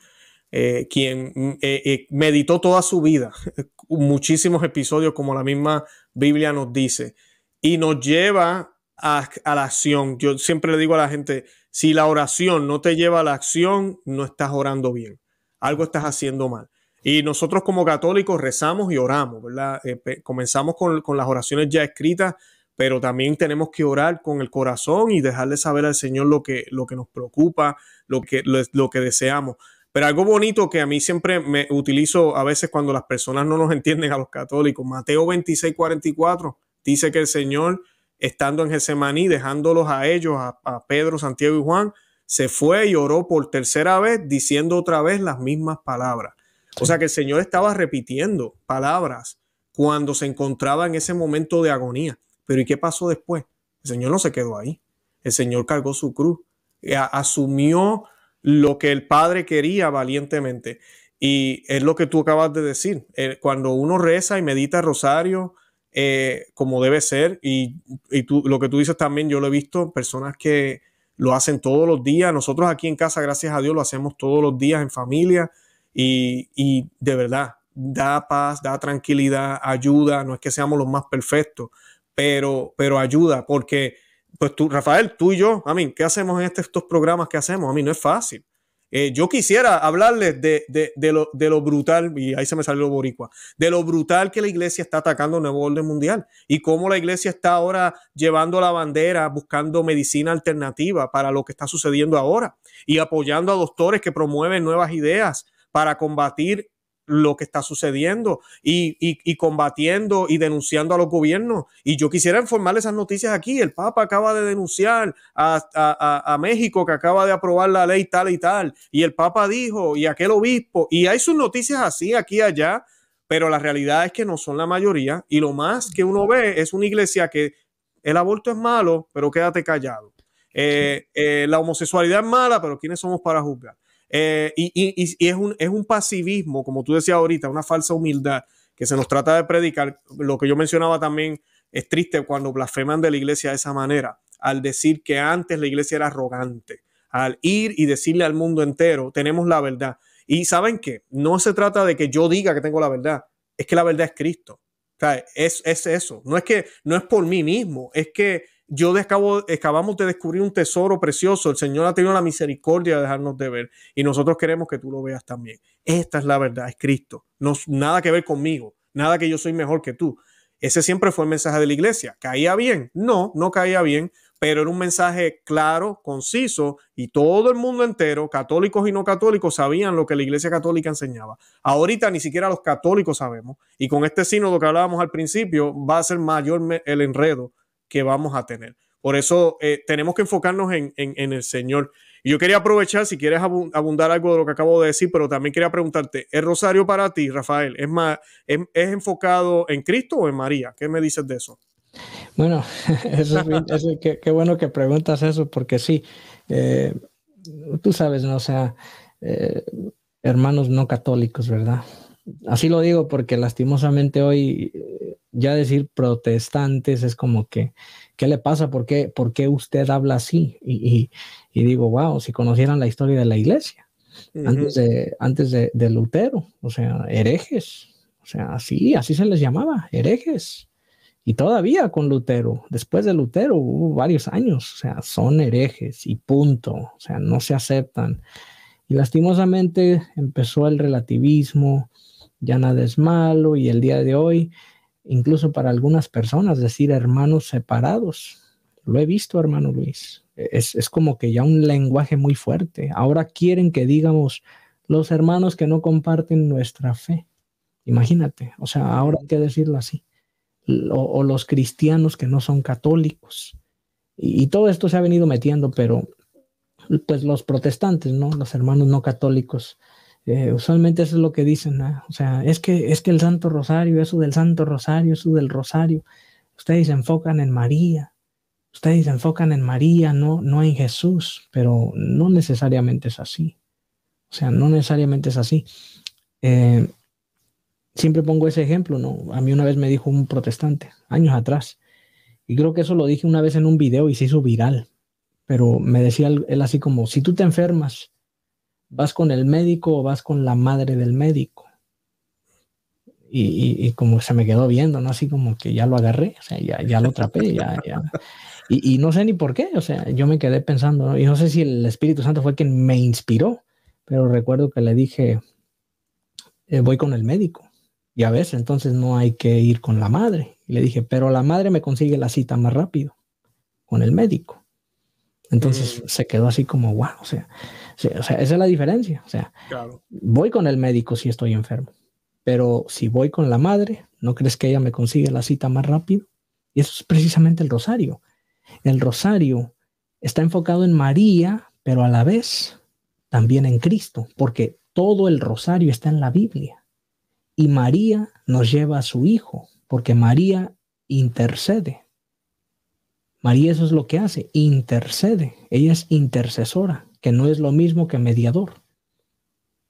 eh, quien mm, eh, eh, meditó toda su vida, muchísimos episodios como la misma Biblia nos dice, y nos lleva a, la acción. Yo siempre le digo a la gente, si la oración no te lleva a la acción, no estás orando bien, algo estás haciendo mal. Y nosotros como católicos rezamos y oramos, ¿verdad? comenzamos con, las oraciones ya escritas, pero también tenemos que orar con el corazón y dejarle saber al Señor lo que, lo que nos preocupa, lo que, lo que deseamos. Pero algo bonito que a mí siempre me utilizo a veces cuando las personas no nos entienden a los católicos. Mateo 26, 44 dice que el Señor, estando en Getsemaní, dejándolos a ellos, a, a Pedro, Santiago y Juan, se fue y oró por tercera vez, diciendo otra vez las mismas palabras. O sea que el Señor estaba repitiendo palabras cuando se encontraba en ese momento de agonía. Pero ¿y qué pasó después? El Señor no se quedó ahí. El Señor cargó su cruz, eh, asumió lo que el Padre quería valientemente. Y es lo que tú acabas de decir. Eh, cuando uno reza y medita rosario, eh, como debe ser, y, tú, lo que tú dices también, yo lo he visto, personas que lo hacen todos los días. Nosotros aquí en casa, gracias a Dios, lo hacemos todos los días en familia. Y, y de verdad, da paz, da tranquilidad, ayuda. No es que seamos los más perfectos, pero, pero ayuda, porque pues tú, Rafael, tú y yo, a mí, ¿qué hacemos en este, estos programas que hacemos? A mí no es fácil. Eh, yo quisiera hablarles de, lo, brutal, y ahí se me salió boricua, de lo brutal que la iglesia está atacando el nuevo orden mundial y cómo la iglesia está ahora llevando la bandera, buscando medicina alternativa para lo que está sucediendo ahora y apoyando a doctores que promueven nuevas ideas para combatir lo que está sucediendo y, combatiendo y denunciando a los gobiernos. Y yo quisiera informarles esas noticias aquí. El Papa acaba de denunciar a, México que acaba de aprobar la ley tal y tal. Y el Papa dijo, y aquel obispo, y hay sus noticias así, aquí y allá, pero la realidad es que no son la mayoría. Y lo más que uno ve es una iglesia que el aborto es malo, pero quédate callado. Eh, eh, la homosexualidad es mala, pero ¿quiénes somos para juzgar? Eh, y, es, un, es un pasivismo, como tú decías ahorita, una falsa humildad que se nos trata de predicar. Lo que yo mencionaba también es triste cuando blasfeman de la iglesia de esa manera, al decir que antes la iglesia era arrogante, al ir y decirle al mundo entero, tenemos la verdad. Y saben qué, no se trata de que yo diga que tengo la verdad, es que la verdad es Cristo. es, es eso, no es que no es por mí mismo, es que yo descabo, acabamos de descubrir un tesoro precioso. El Señor ha tenido la misericordia de dejarnos de ver y nosotros queremos que tú lo veas también. Esta es la verdad, es Cristo. No, nada que ver conmigo, nada que yo soy mejor que tú. Ese siempre fue el mensaje de la iglesia. ¿Caía bien? No, no caía bien, pero era un mensaje claro, conciso y todo el mundo entero, católicos y no católicos, sabían lo que la iglesia católica enseñaba. Ahorita ni siquiera los católicos sabemos y con este sínodo que hablábamos al principio va a ser mayor el enredo que vamos a tener. Por eso eh, tenemos que enfocarnos en, el Señor. Y yo quería aprovechar, si quieres abundar algo de lo que acabo de decir, pero también quería preguntarte, ¿Es rosario para ti, Rafael, es, más, es, enfocado en Cristo o en María? ¿Qué me dices de eso? Bueno, eso es qué, bueno que preguntas eso, porque sí, eh, tú sabes, ¿no? sea, eh, hermanos no católicos, ¿verdad? Así lo digo porque lastimosamente hoy ya decir protestantes es como que, ¿qué le pasa? ¿Por qué, usted habla así? Y, digo, wow, si conocieran la historia de la iglesia, antes, de, antes de, Lutero, o sea, herejes, o sea, así, así se les llamaba, herejes. Y todavía con Lutero, después de Lutero hubo varios años, o sea, son herejes y punto, o sea, no se aceptan. Y lastimosamente empezó el relativismo, ya nada es malo y el día de hoy incluso para algunas personas decir hermanos separados. Lo he visto, hermano Luis. Es, como que ya un lenguaje muy fuerte. Ahora quieren que digamos los hermanos que no comparten nuestra fe. Imagínate, o sea, ahora hay que decirlo así. O, los cristianos que no son católicos. Y, y, todo esto se ha venido metiendo, pero pues los protestantes, ¿no? Los hermanos no católicos eh, usualmente eso es lo que dicen, o sea, es que, es que el Santo Rosario, eso del Santo Rosario, eso del Rosario, ustedes se enfocan en María, ustedes se enfocan en María, no, no en Jesús, pero no necesariamente es así, o sea, no necesariamente es así. Eh, siempre pongo ese ejemplo, ¿no? A mí una vez me dijo un protestante, años atrás, y creo que eso lo dije una vez en un video y se hizo viral, pero me decía él así como, si tú te enfermas, vas con el médico o vas con la madre del médico. Y, como se me quedó viendo, ¿no? Así como que ya lo agarré, o sea, ya, lo atrapé, ya, ya. Y, no sé ni por qué, o sea, yo me quedé pensando, ¿no? Y no sé si el Espíritu Santo fue quien me inspiró, pero recuerdo que le dije, eh, voy con el médico. Y a veces entonces no hay que ir con la madre. le dije, pero la madre me consigue la cita más rápido con el médico. Entonces mm. se quedó así como, wow, o sea, esa es la diferencia. O sea, voy con el médico si estoy enfermo, pero si voy con la madre, ¿no crees que ella me consigue la cita más rápido? Y eso es precisamente el rosario. El rosario está enfocado en María, pero a la vez también en Cristo, porque todo el rosario está en la Biblia. Y María nos lleva a su Hijo, porque María intercede. María eso es lo que hace, intercede. Ella es intercesora que no es lo mismo que mediador.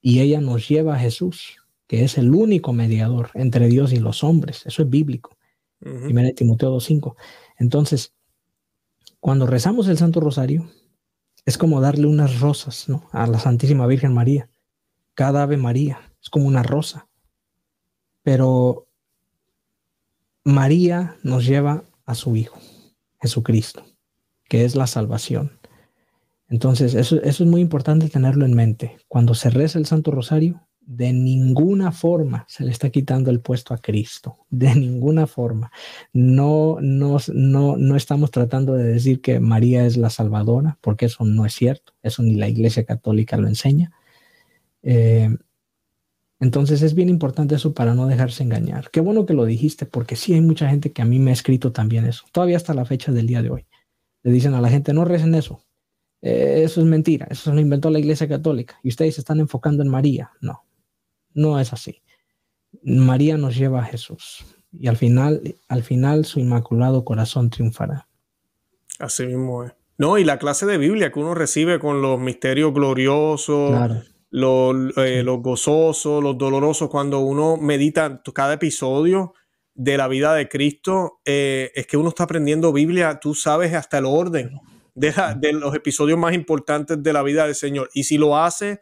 Y ella nos lleva a Jesús, que es el único mediador entre Dios y los hombres. Eso es bíblico. Uh Timoteo 2.5. Entonces, cuando rezamos el Santo Rosario, es como darle unas rosas a la Santísima Virgen María. Cada Ave María es como una rosa. Pero María nos lleva a su Hijo, Jesucristo, que es la salvación. Entonces, eso, es muy importante tenerlo en mente. Cuando se reza el Santo Rosario, de ninguna forma se le está quitando el puesto a Cristo, de ninguna forma. No, no, no, no estamos tratando de decir que María es la salvadora, porque eso no es cierto, eso ni la Iglesia Católica lo enseña. Eh, entonces es bien importante eso para no dejarse engañar. Qué bueno que lo dijiste, porque sí hay mucha gente que a mí me ha escrito también eso, todavía hasta la fecha del día de hoy. Le dicen a la gente, no recen eso, eh, eso es mentira, eso lo inventó la Iglesia Católica y ustedes se están enfocando en María. No, no es así. María nos lleva a Jesús y al final, al final su inmaculado corazón triunfará. Así mismo es. No, y la clase de Biblia que uno recibe con los misterios gloriosos, los, eh, los, gozosos, los dolorosos, cuando uno medita cada episodio de la vida de Cristo, eh, es que uno está aprendiendo Biblia, tú sabes hasta el orden de, los episodios más importantes de la vida del Señor. Y si lo hace,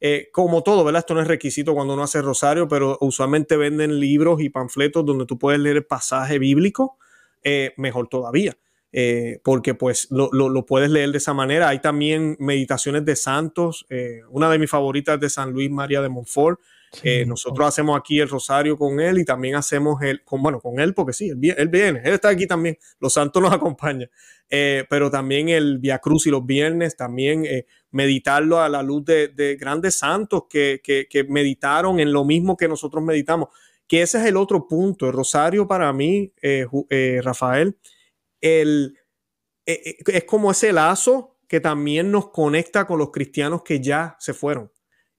eh, como todo, ¿verdad? Esto no es requisito cuando uno hace rosario, pero usualmente venden libros y panfletos donde tú puedes leer el pasaje bíblico, eh, mejor todavía, eh, porque pues lo, puedes leer de esa manera. Hay también meditaciones de santos, una de mis favoritas de San Luis María de Montfort, eh, nosotros hacemos aquí el rosario con él y también hacemos el, con, bueno, con él porque sí, él, viene, él está aquí también, los santos nos acompañan, eh, pero también el Via Cruz y los viernes, también eh, meditarlo a la luz de, grandes santos que, que, meditaron en lo mismo que nosotros meditamos, que ese es el otro punto, el rosario para mí, Rafael, es como ese lazo que también nos conecta con los cristianos que ya se fueron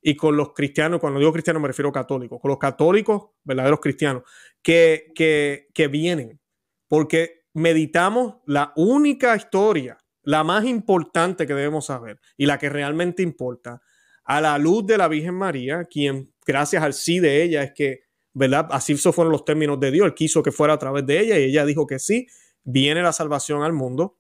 y con los cristianos, cuando digo cristianos me refiero a católicos, con los católicos, verdaderos cristianos, que, que, que vienen, porque meditamos la única historia, la más importante que debemos saber y la que realmente importa, a la luz de la Virgen María, quien gracias al sí de ella es que, ¿verdad? Así fueron los términos de Dios, él quiso que fuera a través de ella y ella dijo que sí, viene la salvación al mundo.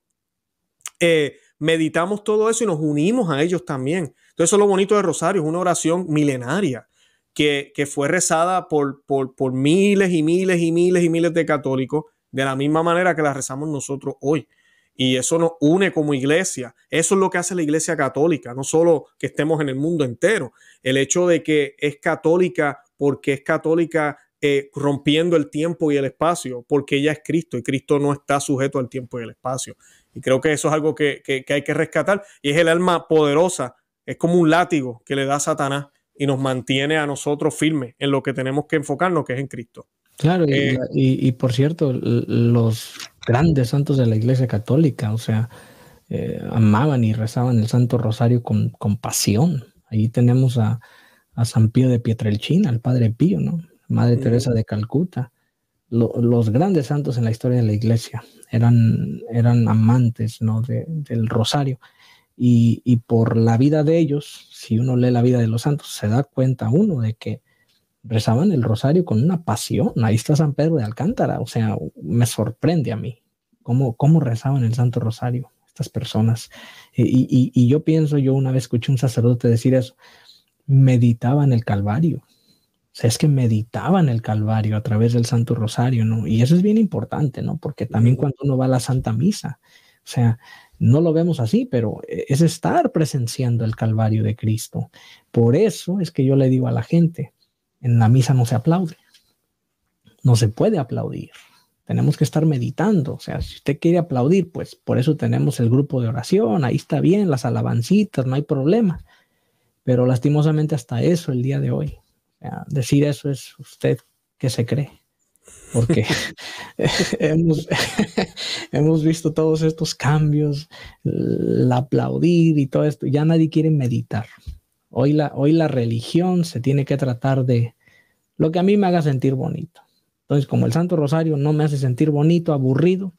Eh, meditamos todo eso y nos unimos a ellos también entonces, eso es lo bonito de Rosario, es una oración milenaria que, fue rezada por, por, miles y miles y miles y miles de católicos, de la misma manera que la rezamos nosotros hoy. Y eso nos une como iglesia. Eso es lo que hace la iglesia católica, no solo que estemos en el mundo entero. El hecho de que es católica porque es católica eh, rompiendo el tiempo y el espacio, porque ella es Cristo y Cristo no está sujeto al tiempo y el espacio. Y creo que eso es algo que hay que rescatar y es el alma poderosa es como un látigo que le da Satanás y nos mantiene a nosotros firmes en lo que tenemos que enfocarnos, que es en Cristo. Claro, y, eh, por cierto, los grandes santos de la Iglesia Católica, o sea, eh, amaban y rezaban el Santo Rosario con, con pasión. Ahí tenemos a, San Pío de Pietrelcina, al Padre Pío, ¿no? Madre Teresa de Calcuta. los grandes santos en la historia de la Iglesia eran, eran amantes, ¿no? del Rosario. Y, por la vida de ellos, si uno lee la vida de los santos, se da cuenta uno de que rezaban el rosario con una pasión. Ahí está San Pedro de Alcántara. O sea, me sorprende a mí cómo, cómo rezaban el Santo Rosario estas personas. Y, yo pienso, yo una vez escuché un sacerdote decir eso, meditaban el Calvario. O sea, es que meditaban el Calvario a través del Santo Rosario, ¿no? Y eso es bien importante, ¿no? Porque también cuando uno va a la Santa Misa, o sea, no lo vemos así, pero es estar presenciando el Calvario de Cristo. Por eso es que yo le digo a la gente, en la misa no se aplaude, no se puede aplaudir. Tenemos que estar meditando, o sea, si usted quiere aplaudir, pues por eso tenemos el grupo de oración, ahí está bien, las alabancitas, no hay problema. Pero lastimosamente hasta eso el día de hoy. decir eso es usted que se cree porque hemos, hemos, visto todos estos cambios, el aplaudir y todo esto, ya nadie quiere meditar. Hoy la, hoy la religión se tiene que tratar de lo que a mí me haga sentir bonito. Entonces, como el Santo Rosario no me hace sentir bonito, aburrido,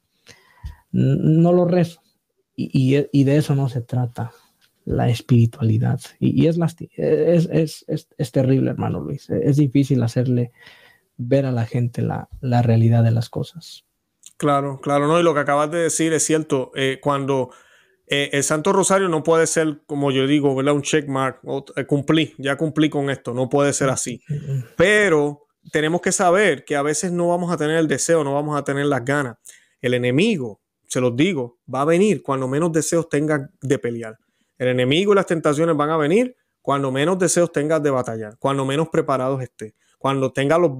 no lo rezo. Y, y, de eso no se trata la espiritualidad. Y, es, es, es, es terrible, hermano Luis. Es difícil hacerle ver a la gente la, realidad de las cosas. Claro, claro, no, y lo que acabas de decir es cierto. Eh, cuando eh, el Santo Rosario no puede ser, como yo digo, ¿verdad? Un checkmark, mark, eh, cumplí, ya cumplí con esto, no puede ser así. Pero tenemos que saber que a veces no vamos a tener el deseo, no vamos a tener las ganas. El enemigo, se los digo, va a venir cuando menos deseos tengas de pelear. El enemigo y las tentaciones van a venir cuando menos deseos tengas de batallar, cuando menos preparados estés cuando tenga los,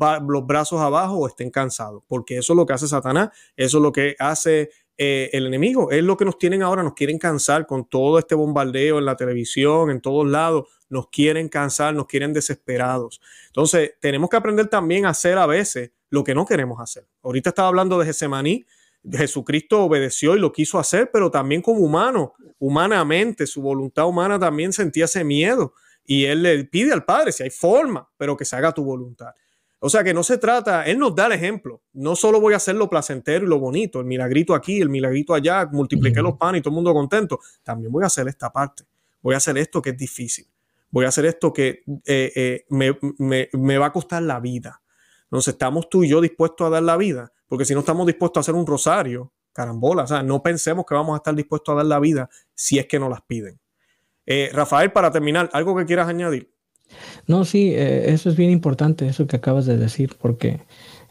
brazos abajo o estén cansados, porque eso es lo que hace Satanás, eso es lo que hace eh, el enemigo. Es lo que nos tienen ahora, nos quieren cansar con todo este bombardeo en la televisión, en todos lados, nos quieren cansar, nos quieren desesperados. Entonces, tenemos que aprender también a hacer a veces lo que no queremos hacer. Ahorita estaba hablando de Gesemaní. Jesucristo obedeció y lo quiso hacer, pero también como humano, humanamente, su voluntad humana también sentía ese miedo y él le pide al Padre si hay forma, pero que se haga tu voluntad. O sea que no se trata, él nos da el ejemplo. No solo voy a hacer lo placentero y lo bonito, el milagrito aquí, el milagrito allá, multipliqué los panes y todo el mundo contento. También voy a hacer esta parte. Voy a hacer esto que es difícil. Voy a hacer esto que eh, eh, me, va a costar la vida. Entonces, ¿estamos tú y yo dispuestos a dar la vida? Porque si no estamos dispuestos a hacer un rosario, carambola, o sea, no pensemos que vamos a estar dispuestos a dar la vida si es que no las piden. Eh, Rafael, para terminar, ¿algo que quieras añadir? No, sí, eh, eso es bien importante, eso que acabas de decir, porque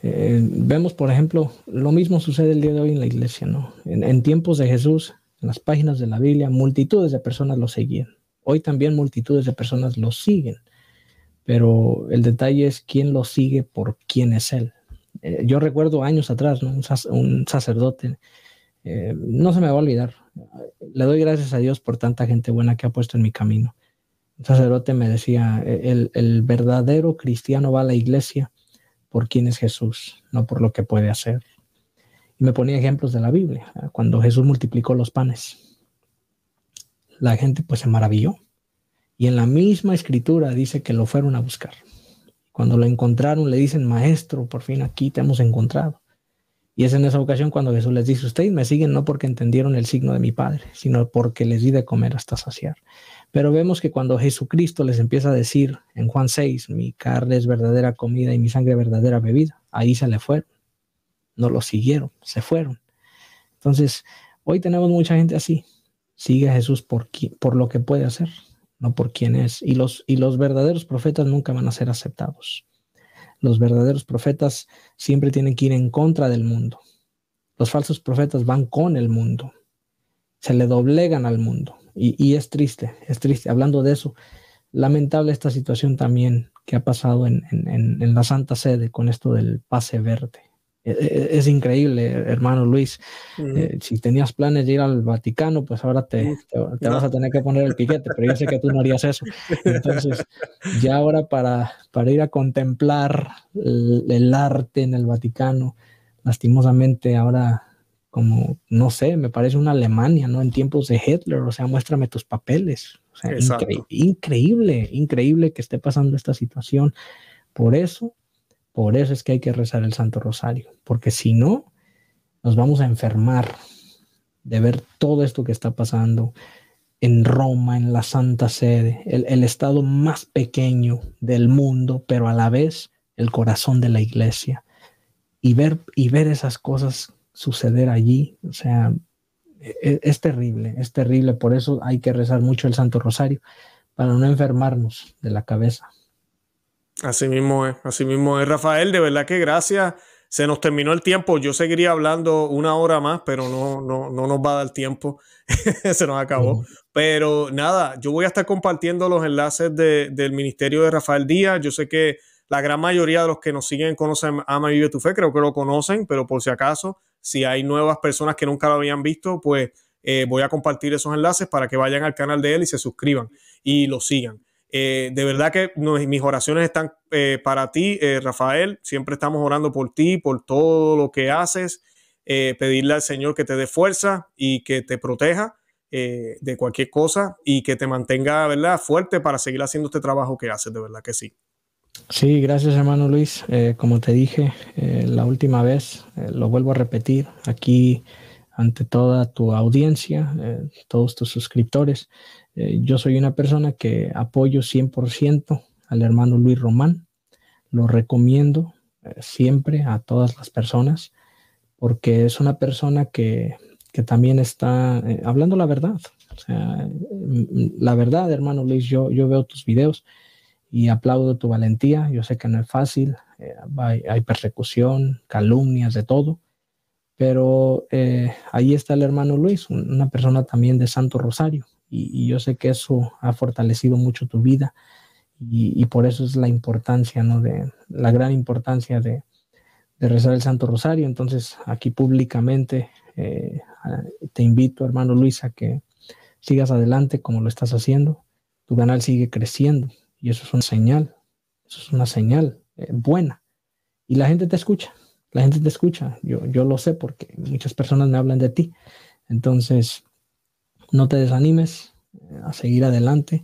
eh, vemos, por ejemplo, lo mismo sucede el día de hoy en la iglesia, ¿no? En, tiempos de Jesús, en las páginas de la Biblia, multitudes de personas lo seguían. Hoy también multitudes de personas lo siguen, pero el detalle es quién lo sigue por quién es él. yo recuerdo años atrás, ¿no? un, sacerdote, no se me va a olvidar, le doy gracias a Dios por tanta gente buena que ha puesto en mi camino. Un sacerdote me decía, el, verdadero cristiano va a la iglesia por quién es Jesús, no por lo que puede hacer. Y me ponía ejemplos de la Biblia, cuando Jesús multiplicó los panes. La gente pues se maravilló. Y en la misma escritura dice que lo fueron a buscar. Cuando lo encontraron le dicen, maestro, por fin aquí te hemos encontrado. Y es en esa ocasión cuando Jesús les dice, ustedes me siguen no porque entendieron el signo de mi Padre, sino porque les di de comer hasta saciar. Pero vemos que cuando Jesucristo les empieza a decir en Juan 6, mi carne es verdadera comida y mi sangre verdadera bebida, ahí se le fueron. No lo siguieron, se fueron. Entonces, hoy tenemos mucha gente así. Sigue a Jesús por, por lo que puede hacer, no por quién es. Y los, y los verdaderos profetas nunca van a ser aceptados. Los verdaderos profetas siempre tienen que ir en contra del mundo. Los falsos profetas van con el mundo. Se le doblegan al mundo. Y, es triste, es triste. Hablando de eso, lamentable esta situación también que ha pasado en la Santa Sede con esto del pase verde. E, e, es, increíble, hermano Luis. Eh, si tenías planes de ir al Vaticano, pues ahora te, te, vas a tener que poner el piquete, pero yo sé que tú no harías eso. Entonces, ya ahora para, ir a contemplar el, arte en el Vaticano, lastimosamente ahora como, no sé, me parece una Alemania, ¿no? En tiempos de Hitler, o sea, muéstrame tus papeles. O increíble, increíble que esté pasando esta situación. Por eso por eso es que hay que rezar el Santo Rosario, porque si no, nos vamos a enfermar de ver todo esto que está pasando en Roma, en la Santa Sede, el, estado más pequeño del mundo, pero a la vez el corazón de la iglesia. Y ver, y ver esas cosas suceder allí, o sea, e, e, es terrible, es terrible. Por eso hay que rezar mucho el Santo Rosario, para no enfermarnos de la cabeza. Así mismo es, así mismo es, Rafael. De verdad que gracias. Se nos terminó el tiempo. Yo seguiría hablando una hora más, pero no, no, no nos va a dar tiempo. Se nos acabó. Pero nada, yo voy a estar compartiendo los enlaces del Ministerio de Rafael Díaz. Yo sé que la gran mayoría de los que nos siguen conocen Ama y Vive tu Fe, creo que lo conocen, pero por si acaso, si hay nuevas personas que nunca lo habían visto, pues eh, voy a compartir esos enlaces para que vayan al canal de él y se suscriban y lo sigan. Eh, de verdad que mis oraciones están eh, para ti, eh, Rafael. Siempre estamos orando por ti, por todo lo que haces. pedirle al Señor que te dé fuerza y que te proteja de cualquier cosa y que te mantenga, ¿verdad?, fuerte para seguir haciendo este trabajo que haces, de verdad que sí. Sí, gracias hermano Luis. como te dije la última vez, lo vuelvo a repetir, aquí ante toda tu audiencia, eh, todos tus suscriptores. Eh, yo soy una persona que apoyo 100% al hermano Luis Román. Lo recomiendo eh, siempre a todas las personas porque es una persona que, también está hablando la verdad. Mm, la verdad, hermano Luis, yo, yo veo tus videos y aplaudo tu valentía. Yo sé que no es fácil, hay persecución, calumnias, de todo pero eh, ahí está el hermano Luis, una persona también de Santo Rosario, y, yo sé que eso ha fortalecido mucho tu vida, y, por eso es la importancia, ¿no? De la gran importancia de, rezar el Santo Rosario. Entonces, aquí públicamente eh, te invito, hermano Luis, a que sigas adelante como lo estás haciendo. Tu canal sigue creciendo y eso es una señal, eso es una señal eh, buena. Y la gente te escucha, la gente te escucha. Yo, yo lo sé porque muchas personas me hablan de ti. Entonces, no te desanimes eh, a seguir adelante.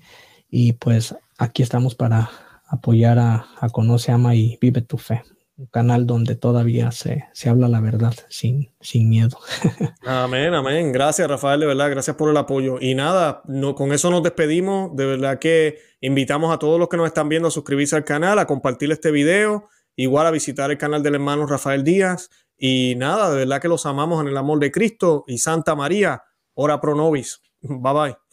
Y pues aquí estamos para apoyar a, a Conoce, Ama y Vive tu Fe. Un canal donde todavía se, se habla la verdad sin, sin miedo. amén, amén. Gracias, Rafael, de verdad. Gracias por el apoyo. Y nada, no, con eso nos despedimos. De verdad que invitamos a todos los que nos están viendo a suscribirse al canal, a compartir este video igual a visitar el canal del hermano Rafael Díaz. Y nada, de verdad que los amamos en el amor de Cristo y Santa María, ora pro nobis. Bye bye.